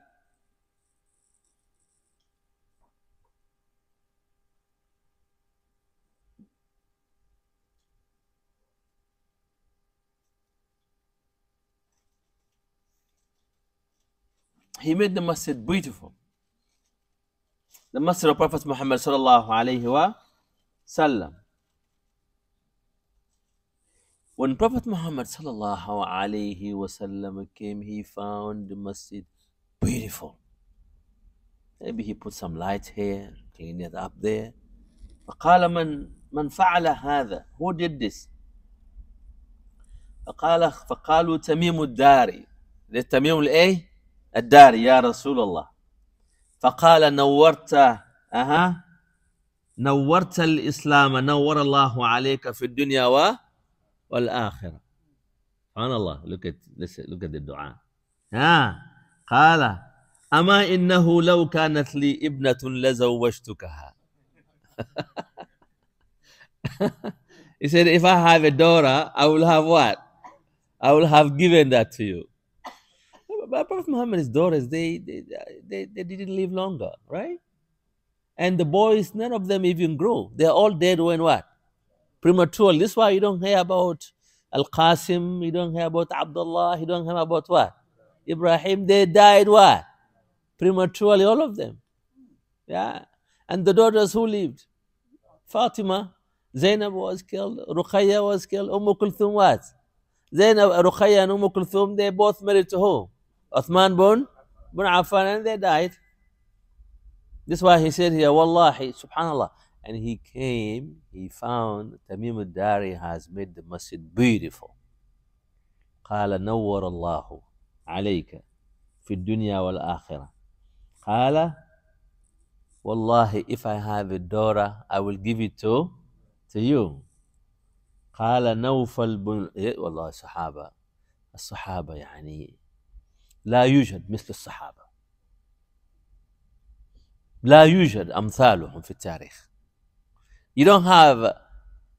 he made the masjid beautiful. The masjid of Prophet Muhammad sallallahu alayhi wa sallam. When Prophet Muhammad sallallahu alaihi wasallam came, he found the masjid beautiful. Maybe he put some light here, clean it up there. فقال من من فعل هذا? Who did this? فقال فقالوا تميم الداري للتميم الايه؟ الداري يا رسول الله فقال نورت أها نورت الإسلام نور الله عليك في الدنيا و والآخرة سبحان الله look at this look at the dua ها قال أما إنه لو كانت لي ابنة لزوجتكها he said if I have a daughter I will have what I will have given that to you but Prophet Muhammad's daughters they, they they they didn't live longer right and the boys none of them even grew they're all dead when what prematurely. This is why you don't hear about Al Qasim, you don't hear about Abdullah, you don't hear about what? Ibrahim, they died what? Prematurely, all of them. Yeah. And the daughters who lived? Fatima, Zainab was killed, Ruqayya was killed, Umm Kulthum what? Zainab, Ruqayya and Umm Kulthum, they both married to who? Uthman bin, bin Affan, and they died. This is why he said here, Wallahi, subhanAllah, And he came, he found Tamim al-Dari has made the masjid beautiful. قال نور الله عليك في الدنيا والآخرة قال والله if I have a daughter I will give it to to you قال نوفل بن إيه, والله الصحابة الصحابة يعني لا يوجد مثل الصحابة لا يوجد أمثالهم في التاريخ You don't have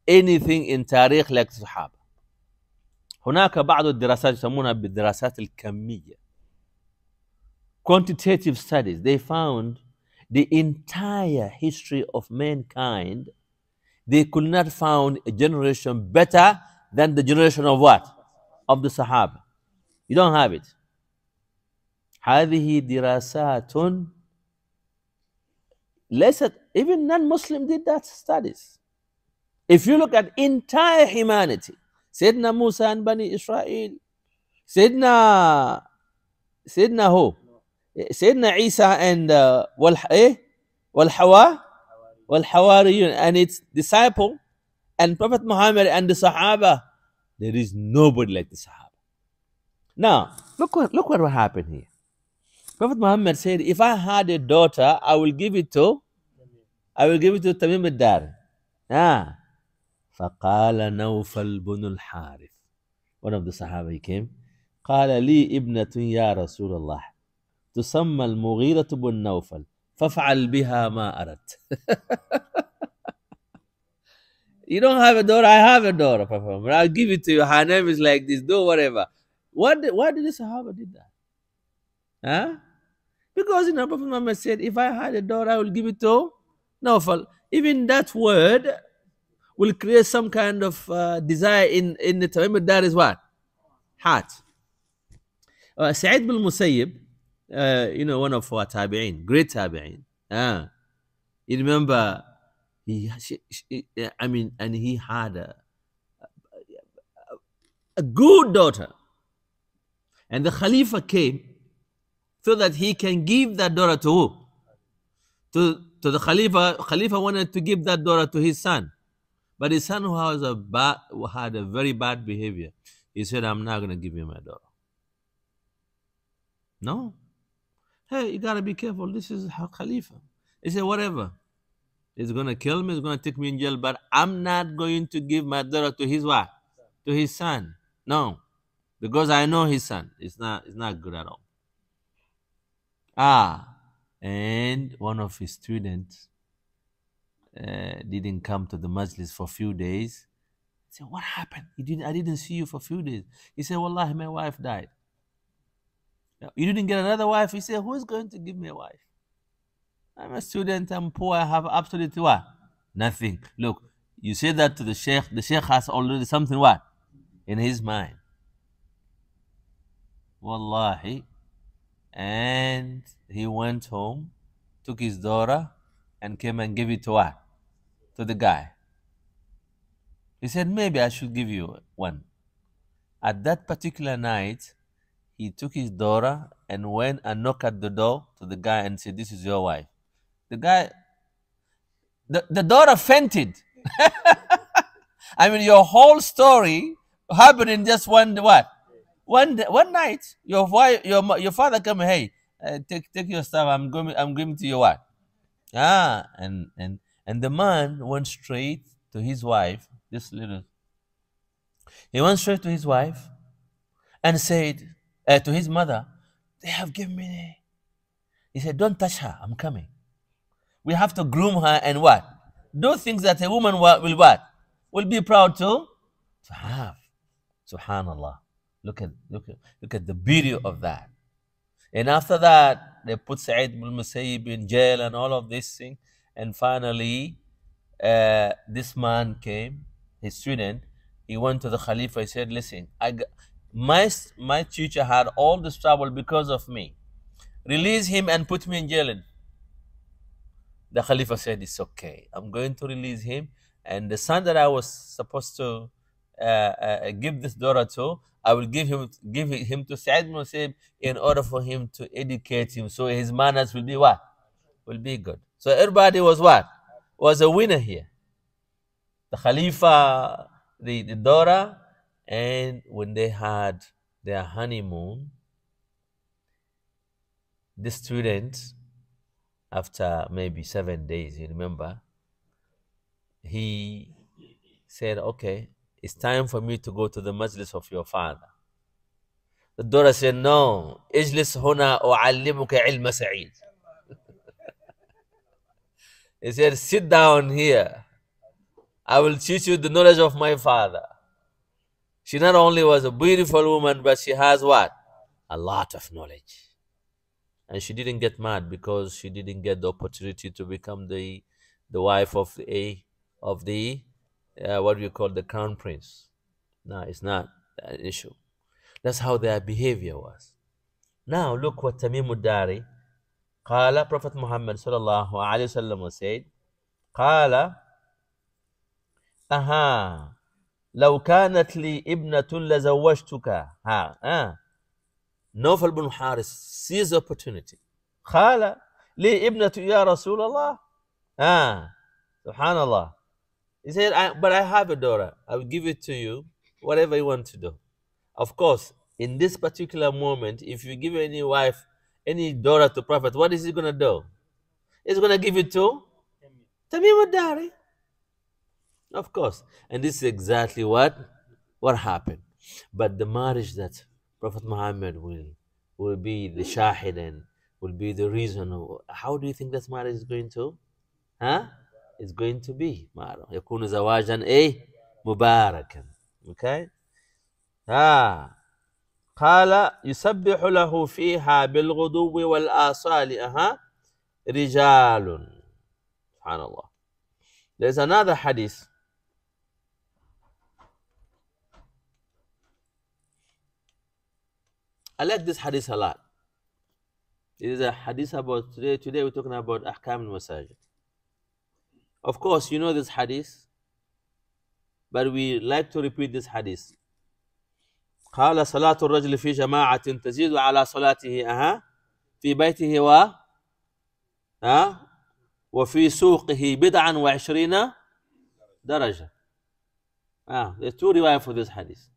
anything in تاريخ like الصحابة. هناك بعض الدراسات يسمونها بالدراسات الكمية. Quantitative studies they found the entire history of mankind they could not found a generation better than the generation of what? Of the Sahaba. You don't have it. هذه دراسات even non-Muslim did that studies. If you look at entire humanity, Sayyidina Musa and Bani Israel, Sayyidina, Sayyidina who? Sayyidina Isa and uh, wal, eh? wal Hawa, and its disciple, and Prophet Muhammad and the Sahaba. There is nobody like the Sahaba. Now, look what, look what happened here. Prophet Muhammad said, If I had a daughter, I will give it to I will give it to تميم الدار آه فقال نوفل بن الحارث one of the Sahaba came قال لي ابنة يا رسول الله تسمى المغيرة بن نوفل فافعل بها ما أردت You don't have a daughter, I have a daughter, Prophet I'll give it to you. Her name is like this, do whatever. What did, why did the Sahaba did that? Huh? Because you know, Prophet Muhammad said, if I had a daughter, I will give it to Nawfal. Even that word will create some kind of uh, desire in, in the But That is what? Heart. Uh, Sa'id bin Musayyib, uh, you know, one of our tabi'in, great tabi'in. Uh, you remember, he, she, she, I mean, and he had a, a, a good daughter. And the Khalifa came so that he can give that daughter to who? To so the Khalifa, Khalifa wanted to give that daughter to his son. But his son who has a bad, had a very bad behavior. He said, I'm not going to give you my daughter. No. Hey, you got to be careful. This is how Khalifa. He said, whatever. He's going to kill me. He's going to take me in jail. But I'm not going to give my daughter to his wife, to his son. No. Because I know his son. It's not, it's not good at all. Ah, and one of his students uh, didn't come to the majlis for a few days. He said, What happened? You didn't, I didn't see you for a few days. He said, Wallahi, my wife died. You didn't get another wife? He said, Who's going to give me a wife? I'm a student, I'm poor, I have absolutely what? Nothing. Look, you say that to the sheikh, the sheikh has already something what? In his mind. Wallahi, and he went home, took his daughter, and came and gave it to her, to the guy. He said, Maybe I should give you one. At that particular night, he took his daughter and went and knocked at the door to the guy and said, This is your wife. The guy, the, the daughter fainted. I mean, your whole story happened in just one what? One day, one night, your wife, your your father come. Hey, uh, take take your stuff. I'm going. I'm going to your wife. Ah, and and and the man went straight to his wife. This little. He went straight to his wife, and said uh, to his mother, "They have given me." He said, "Don't touch her. I'm coming. We have to groom her and what? Do things that a woman will, will what? Will be proud to to have." Subhanallah. Look at look at, look at the beauty of that. And after that, they put Sa'id ibn Musayyib in jail and all of this thing. And finally, uh, this man came, his student. He went to the Khalifa. He said, "Listen, I got, my my teacher had all this trouble because of me. Release him and put me in jail." The Khalifa said, "It's okay. I'm going to release him." And the son that I was supposed to uh, uh, give this daughter to, I will give him give him to Sa'id ibn in order for him to educate him. So his manners will be what? Will be good. So everybody was what? Was a winner here. The Khalifa, the, the daughter, and when they had their honeymoon, the student, after maybe seven days, you remember, he said, Okay, it's time for me to go to the majlis of your father. The daughter said, No, اجلس هنا أعلمك علم سعيد. he said, Sit down here. I will teach you the knowledge of my father. She not only was a beautiful woman, but she has what? A lot of knowledge. And she didn't get mad because she didn't get the opportunity to become the, the wife of a of the uh, what we call the crown prince. No, it's not an issue. That's how their behavior was. Now look what Tamim Dari, Qala, Prophet Muhammad sallallahu alayhi wasallam said, Qala, aha, لو كانت لي ابنة لزوجتك ها آه. نوفل بن حارس sees opportunity قال لي ابنة يا رسول الله آه. سبحان الله he said, I, But I have a daughter. I will give it to you, whatever you want to do. Of course, in this particular moment, if you give any wife, any daughter to Prophet, what is he going to do? He's going to give it to Tamim Dari. Of course. And this is exactly what, what happened. But the marriage that Prophet Muhammad will, will be the shahid and will be the reason. How do you think that marriage is going to? Huh? is going to be ma'ala. Yakunu zawajan a mubarakan. Okay? Ah. Kala yusabbihu lahu fiha bil ghuduwi wal asali. Aha. Rijalun. Subhanallah. There's another hadith. I like this hadith a lot. It is a hadith about today. Today we're talking about Ahkam al of course, you know this hadith, but we like to repeat this hadith. قال صلاة الرجل في جماعة تزيد على صلاته أها في بيته و ها وفي سوقه بدعا وعشرين درجة Ah, there's two reward for this hadith.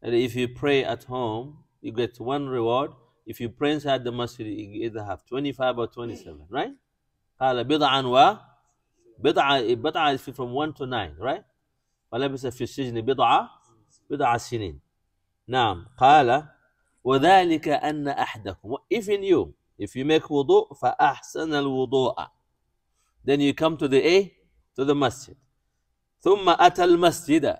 And if you pray at home, you get one reward. If you pray inside the masjid, you either have 25 or 27, right? قال بضعا و بدعة بدعة is from 1 to 9 right ولبس في السجن بضعة بضع سنين نعم قال وذلك أن أحدكم even you if you make wudu فأحسن الوضوء then you come to the A to the masjid ثم أتى المسجد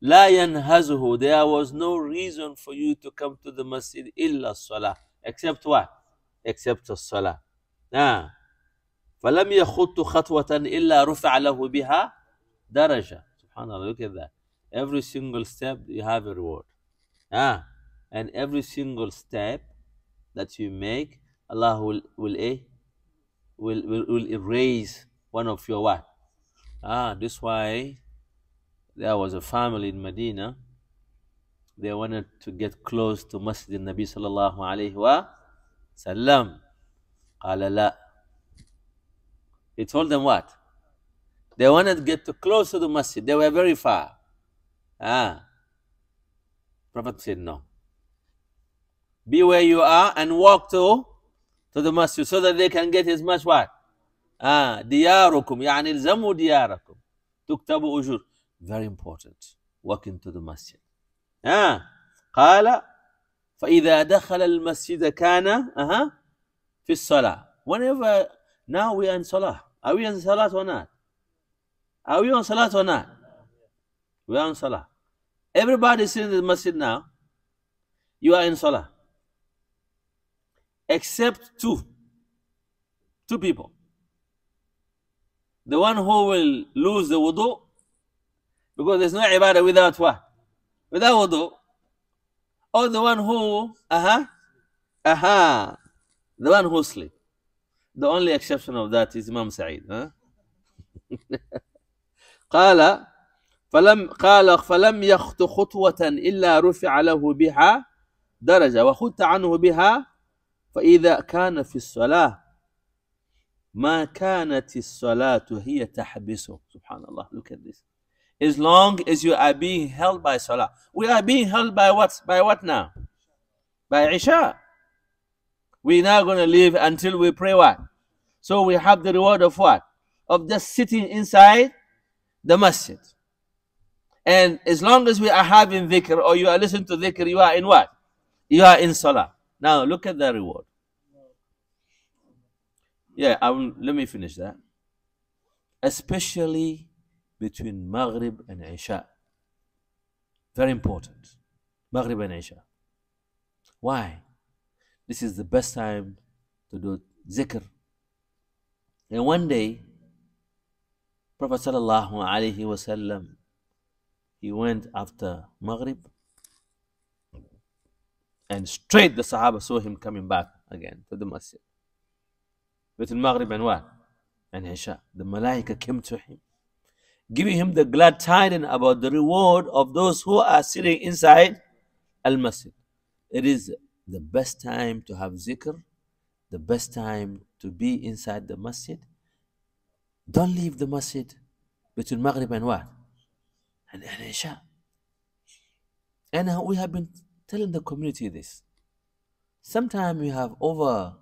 لا ينهزه there was no reason for you to come to the masjid إلا الصلاة except what except الصلاة نعم فلم يخط خطوة إلا رفع له بها درجة سبحان الله look at that every single step you have a reward ah, and every single step that you make Allah will will, eh, will, will, will erase one of your what ah this why there was a family in Medina they wanted to get close to Masjid Nabi sallallahu alaihi wasallam قال لا He told them what? They wanted to get close to the masjid. They were very far. Ah. Prophet said no. Be where you are and walk to, to the masjid so that they can get as much what? Ah, diyarukum. Yani ilzamu diyarakum. Tuktabu ujur. Very important. Walk into the masjid. Ah. قال فإذا دخل المسجد كان أها في الصلاة. Whenever now we are in salah. Are we on salah or not? Are we on salah or not? We are on salah. Everybody is in the masjid now, you are in salah. Except two. Two people. The one who will lose the wudu, because there's no ibadah without what? Without wudu. Or the one who, aha, uh aha, -huh, uh -huh, the one who sleep. The only exception of that is إمام Sa'id. قال فلم قال فلم يخط خطوة إلا رفع له بها درجة وخط عنه بها فإذا كان في الصلاة ما كانت الصلاة هي تحبسه سبحان الله look at this as long as you are being held by salah we are being held by what by what now by Isha We're not going to leave until we pray what? So we have the reward of what? Of just sitting inside the masjid. And as long as we are having dhikr or you are listening to dhikr, you are in what? You are in salah. Now look at the reward. Yeah, I will, let me finish that. Especially between Maghrib and Isha. Very important. Maghrib and Isha. Why? This is the best time to do zikr. And one day, Prophet sallallahu alaihi wasallam, he went after Maghrib, and straight the Sahaba saw him coming back again to the masjid between Maghrib and what? And Isha. The Malaika came to him, giving him the glad tidings about the reward of those who are sitting inside Al Masjid. It is the best time to have zikr, the best time to be inside the masjid. Don't leave the masjid between Maghrib and what? And, and Isha. And uh, we have been telling the community this. Sometimes we have over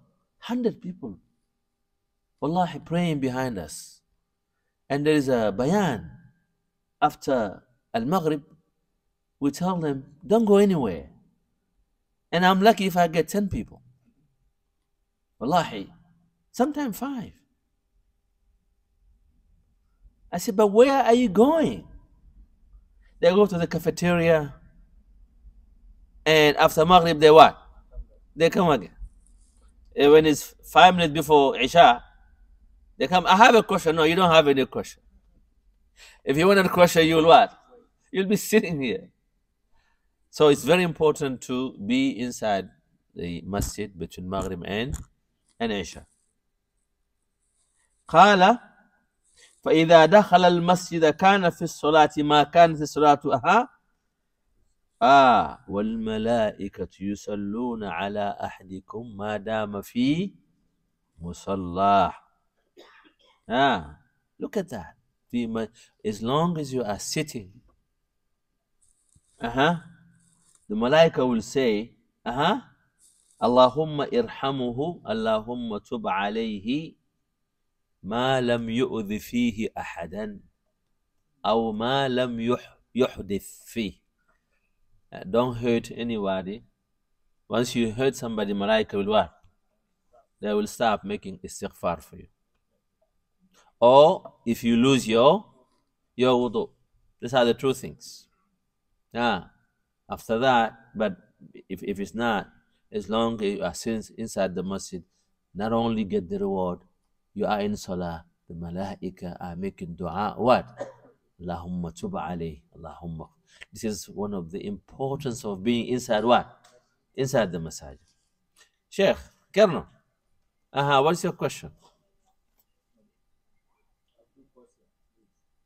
100 people, wallahi, praying behind us. And there is a bayan after Al Maghrib. We tell them, don't go anywhere. And I'm lucky if I get 10 people. Wallahi. Sometimes five. I said, but where are you going? They go to the cafeteria and after Maghrib they what? They come again. And when it's five minutes before Isha, they come, I have a question. No, you don't have any question. If you want a question, you'll what? You'll be sitting here. So it's very important to be inside the masjid between Maghrib and, and Isha. قال فإذا دخل المسجد كان في الصلاة ما كانت صلاتها آه والملائكة يصلون على أحدكم ما دام في مصلاه Ah, look at that. As long as you are sitting, uh huh, The malaika will say, uh-huh, Allahumma irhamuhu, Allahumma tub alayhi, ma lam yu'udhi fihi ahadan, aw ma lam yuhdith fihi. Uh, don't hurt anybody. Once you hurt somebody, malaika will what? They will start making istighfar for you. Or if you lose your your wudu. These are the two things. Yeah after that. But if, if it's not, as long as you are sins inside the masjid, not only get the reward, you are in salah. The malaika are making dua. What? Allahumma tuba alayhi. Allahumma. This is one of the importance of being inside what? Inside the masjid. Sheikh, Colonel, uh-huh, what's your question?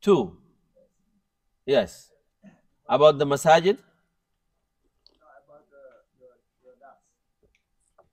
Two. Yes. About the masjid?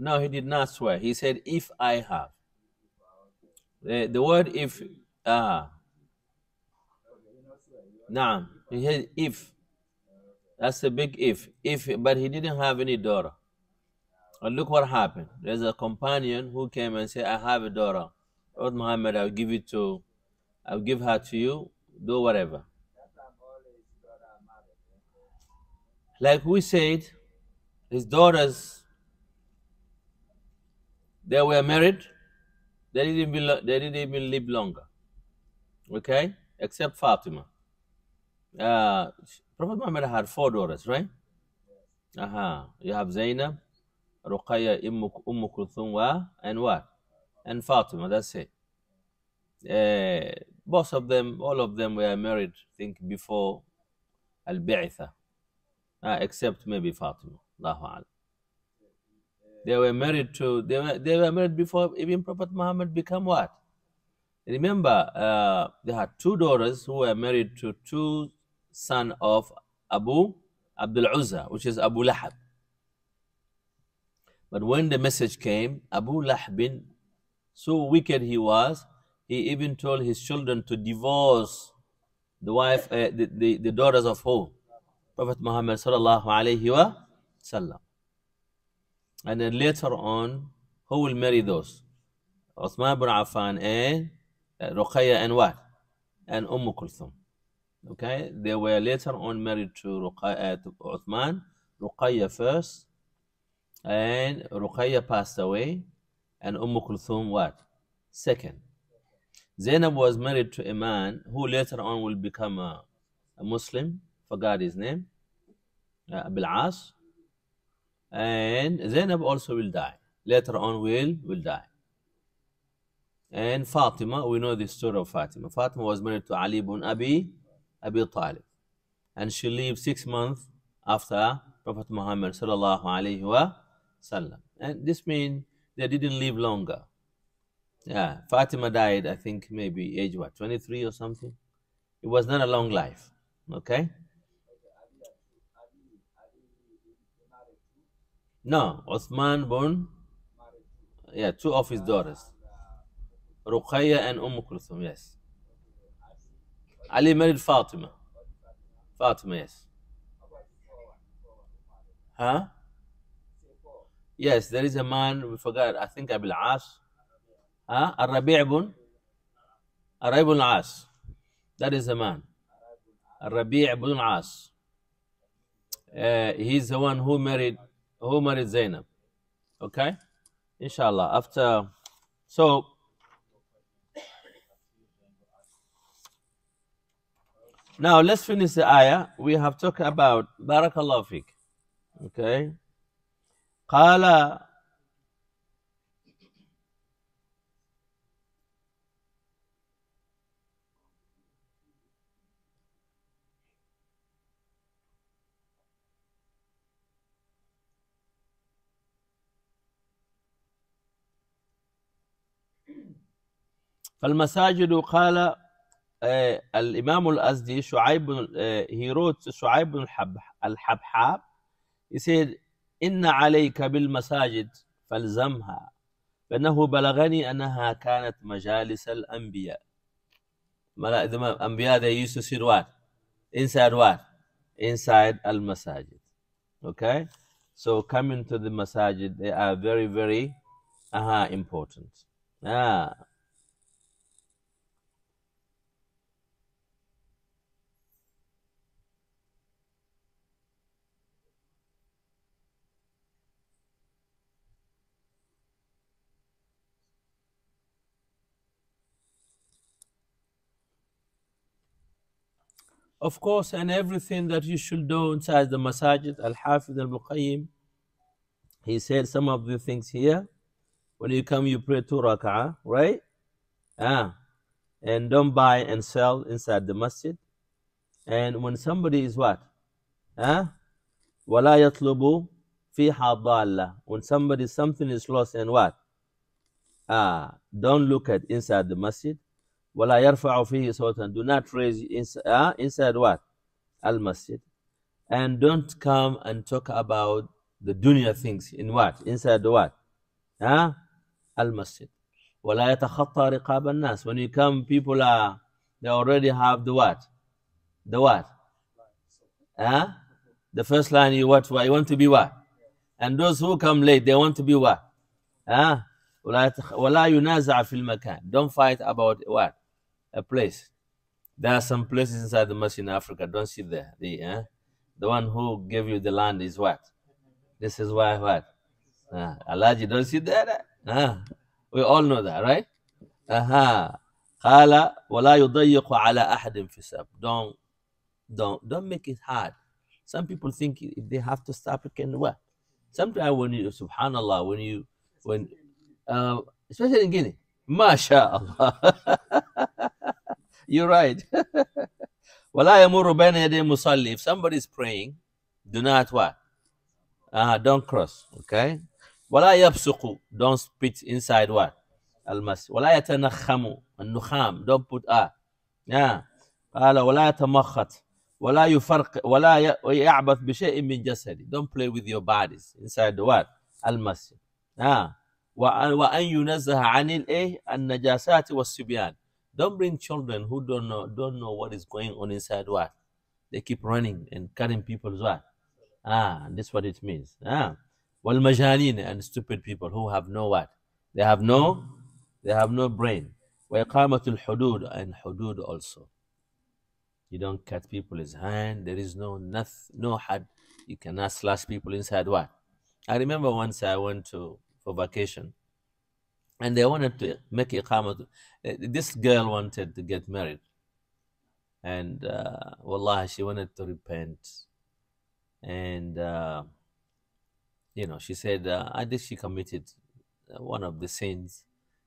No, he did not swear. He said, If I have. The, the word if, ah. Nah, he said, If. That's a big if. If, but he didn't have any daughter. And look what happened. There's a companion who came and said, I have a daughter. Lord Muhammad, I'll give it to, I'll give her to you. Do whatever. Like we said, his daughters they were married. They didn't even, they didn't even live longer. Okay? Except Fatima. Uh, Prophet Muhammad had four daughters, right? Uh-huh. You have Zainab, Ruqayya, Umm Kulthum, and what? And Fatima, that's it. Uh, both of them, all of them were married, I think, before Al-Bi'itha, uh, except maybe Fatima, Allahu Alam. They were married to, they were, they were married before even Prophet Muhammad became what? Remember, uh, they had two daughters who were married to two sons of Abu Abdul Uzza, which is Abu Lahab. But when the message came, Abu Lahab, so wicked he was, he even told his children to divorce the wife, uh, the, the, the, daughters of who? Prophet Muhammad sallallahu alayhi wa sallam. And then later on, who will marry those? Uthman ibn Affan and uh, Ruqayya and what? And Umm Kulthum. Okay, they were later on married to, Ruqayya, uh, to Uthman, Ruqayya first, and Ruqayya passed away, and Umm Kulthum what? Second. Zainab was married to a man who later on will become a, a Muslim, forgot his name, uh, Bil'as and Zainab also will die. Later on will, will die. And Fatima, we know the story of Fatima. Fatima was married to Ali ibn Abi, Abi Talib. And she lived six months after Prophet Muhammad sallallahu alayhi wa sallam. And this means they didn't live longer. Yeah, Fatima died, I think, maybe age what, 23 or something? It was not a long life, okay? No, Osman born yeah, two of his daughters. Ruqayya and Umm Kulthum, yes. Ali married Fatima. Fatima, yes. Huh? Yes, there is a man, we forgot, I think Abil As. Huh? Ar-Rabi' ibn? Ar-Rabi' ibn As. That is a man. Ar-Rabi' ibn As. Uh, he's the one who married who married Zainab. Okay? Inshallah. After. So. Now let's finish the ayah. We have talked about Barakallahu Fik. Okay? Qala. فالمساجد قال آه، الإمام الأزدي شعيب بن آه، هيروت شعيب بن الحبحاب He said إن عليك بالمساجد فالزمها فإنه بلغني أنها كانت مجالس الأنبياء الأنبياء they used to sit what? Inside what? Inside al-masajid. Okay? So coming to the masajid, they are very, very important. آه. of course, and everything that you should do inside the masajid. Al Hafid al Muqayyim, he said some of the things here. When you come, you pray two rak'ah, right? Ah, and don't buy and sell inside the masjid. And when somebody is what? Ah, wala yatlubu fiha dalla. When somebody something is lost and what? Ah, don't look at inside the masjid. وَلَا يَرْفَعُ فِيهِ صَوْتًا Do not raise inside, uh, inside what? Al-Masjid. And don't come and talk about the dunya things in what? Inside what? Huh? Al-Masjid. وَلَا يَتَخَطَّى رِقَابَ النَّاسِ When you come, people are, they already have the what? The what? Huh? The first line you what? You want to be what? And those who come late, they want to be what? Huh? ولا ينازع في المكان. Don't fight about what? a place. There are some places inside the mercy in Africa. Don't sit there. The, eh? the one who gave you the land is what? This is why what? Uh, ah, you don't sit there. Uh, we all know that, right? Uh-huh. ولا يضيق على أحد في السب. Don't, don't, don't make it hard. Some people think if they have to stop, it can work. Sometimes when you, subhanallah, when you, when, uh, especially in Guinea, Masha'Allah. You're right. Wala yamuru musalli. If somebody's praying, do not what? Uh, don't cross. Okay? Wala yabsuku. Don't spit inside what? Almas. Wala yatanakhamu. An-nukham. Don't put a. Uh. Yeah. Qala wala yatamakhat. Wala yufarq. Wala ya'abath bishay'in min jasadi. Don't play with your bodies. Inside what? Almas. Yeah. وأن ينزه عن النجاسات والصبيان don't bring children who don't know don't know what is going on inside what they keep running and cutting people's what ah this that's what it means ah والمجانين and stupid people who have no what they have no they have no brain وإقامة الحدود and hudud also you don't cut people's hand there is no nothing no had you cannot slash people inside what I remember once I went to for vacation. And they wanted to make iqamah. Eh, this girl wanted to get married. And uh, she wanted to repent. And, uh, you know, she said, uh, I think she committed one of the sins.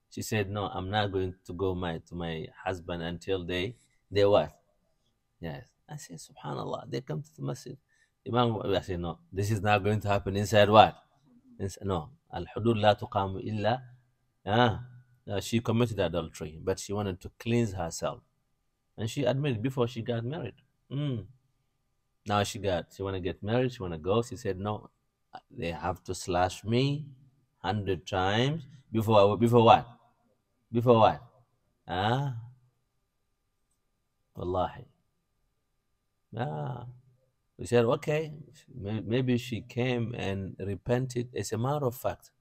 She said, no, I'm not going to go my, to my husband until they, they what? Yes. I said, subhanAllah, they come to the masjid. Imam, I said, no, this is not going to happen inside what? Inside, no, Al-Hudud la tuqamu illa. Ah, uh, she committed adultery, but she wanted to cleanse herself. And she admitted before she got married. Mm. Now she got, she want to get married, she want to go. She said, no, they have to slash me hundred times before before what? Before what? Ah, wallahi. Ah. We said, okay, maybe she came and repented. As a matter of fact,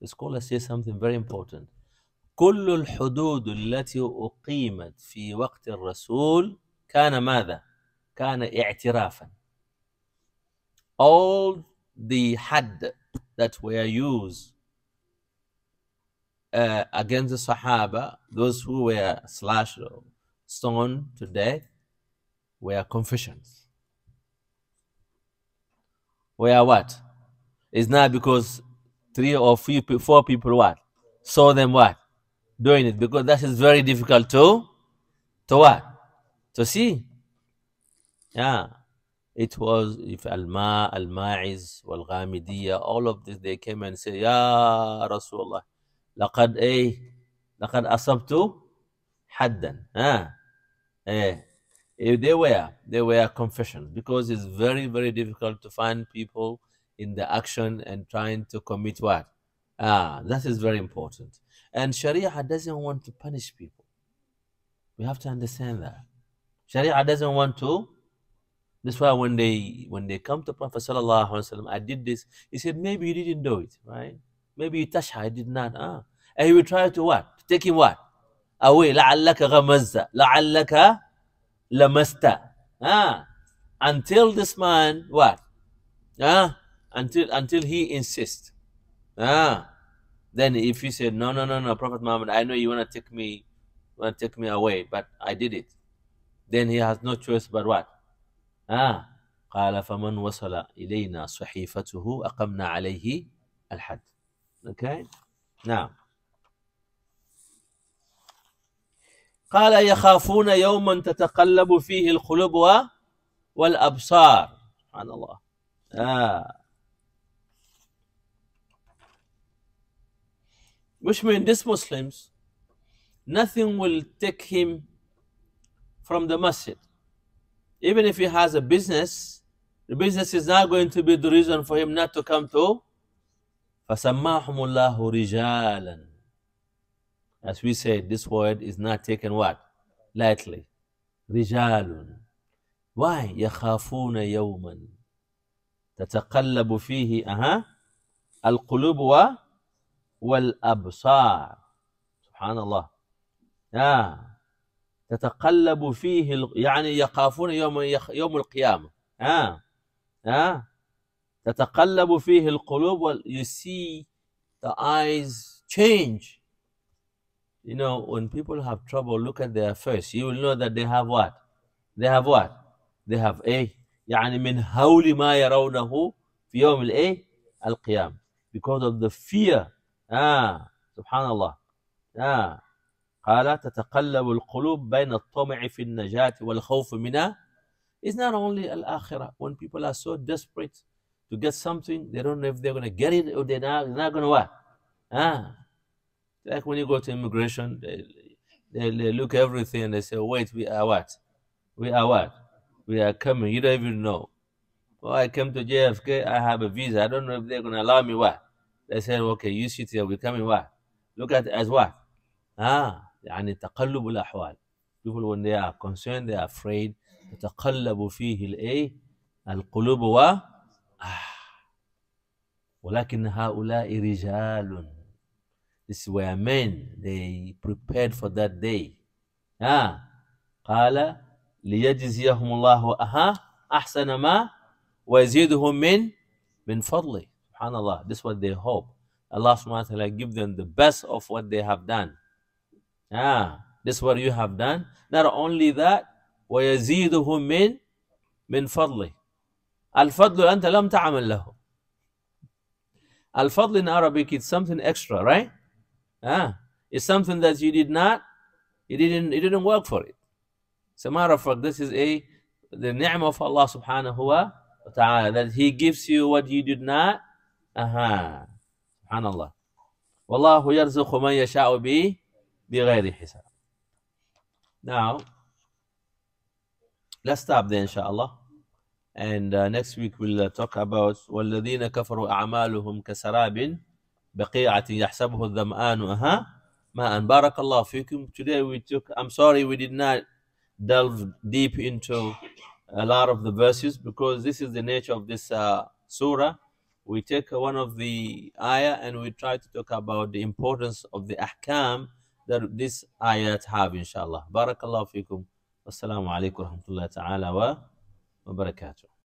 the scholar says something very important. كل الحدود التي أقيمت في وقت الرسول كان ماذا؟ كان اعترافا. All the had that were used uh, against the Sahaba, those who were slashed or stoned to death, were confessions were what? It's not because three or few, four people what? Saw them what? Doing it because that is very difficult to, to what? To see. Yeah. It was if Alma, Al-Ma'iz, Wal-Ghamidiyya, all of this, they came and say, Ya Rasulullah, لقد ايه لقد اصبت حدا ها ايه if eh, they were they were confessions because it's very very difficult to find people in the action and trying to commit what ah that is very important and sharia doesn't want to punish people we have to understand that sharia doesn't want to that's why when they when they come to prophet sallallahu alaihi wasallam i did this he said maybe you didn't do it right maybe you touched her, i did not ah and he will try to what to take him what away la'allaka ghamazza la'allaka lamasta. Ah, until this man what? Ah, until until he insists. Ah, then if he said no, no, no, no, Prophet Muhammad, I know you wanna take me, wanna take me away, but I did it. Then he has no choice but what? Ah, قال فمن وصل إلينا صحيفته أقمنا عليه الحد. Okay, now. قال يخافون يوما تتقلب فيه القلوب والأبصار سبحان الله آه. which means these Muslims nothing will take him from the masjid even if he has a business the business is not going to be the reason for him not to come to فسماهم الله رجالا As we said, this word is not taken what? Lightly. رجال. Why? يخافون يوما تتقلب فيه أها القلوب و والأبصار سبحان الله آه. تتقلب فيه يعني يخافون يوم يخ يوم القيامة آه. آه. تتقلب فيه القلوب you see the eyes change You know, when people have trouble, look at their face. You will know that they have what? They have what? They have a يعني من هول ما يرونه في يوم الايه القيامة because of the fear ah سبحان الله ah قال تتقلب القلوب بين الطمع في النجاة والخوف منها It's not only al-akhirah. When people are so desperate to get something, they don't know if they're going to get it or they're not, they're not going to what? Ah. Like when you go to immigration, they, they, they look everything and they say, wait, we are what? We are what? We are coming. You don't even know. Oh, I came to JFK. I have a visa. I don't know if they're going to allow me what. They said, okay, you sit here. We're coming what? Look at it as what? Ah, يعني تقلب الأحوال. People, when they are concerned, they are afraid. تقلب فيه الإيه؟ القلوب و ولكن هؤلاء رجال this is where men. They prepared for that day. Ah, قال ليجزيهم الله أها أحسن ما ويزيدهم من من فضله. Subhanallah. This is what they hope. Allah subhanahu wa ta'ala give them the best of what they have done. Ah, this is what you have done. Not only that, ويزيدهم من من فضله. الفضل أنت لم تعمل له. Al-Fadl in Arabic is something extra, right? Ah, it's something that you did not, you didn't, you didn't work for it. As a matter of fact, this is a the name of Allah subhanahu wa ta'ala that He gives you what you did not. Aha. Subhanallah. Wallahu yarzuqu man yasha'u bi bighayri hisab. Now, let's stop there inshallah. And uh, next week we'll uh, talk about وَالَّذِينَ كَفَرُوا أَعْمَالُهُمْ كَسَرَابٍ بقيعة يحسبه الظمآن أها أن بارك الله فيكم today we took I'm sorry we did not delve deep into a lot of the verses because this is the nature of this uh, surah we take one of the ayah and we try to talk about the importance of the ahkam that this ayat have inshallah barakallahu فيكم السلام عليكم ورحمة الله تعالى وبركاته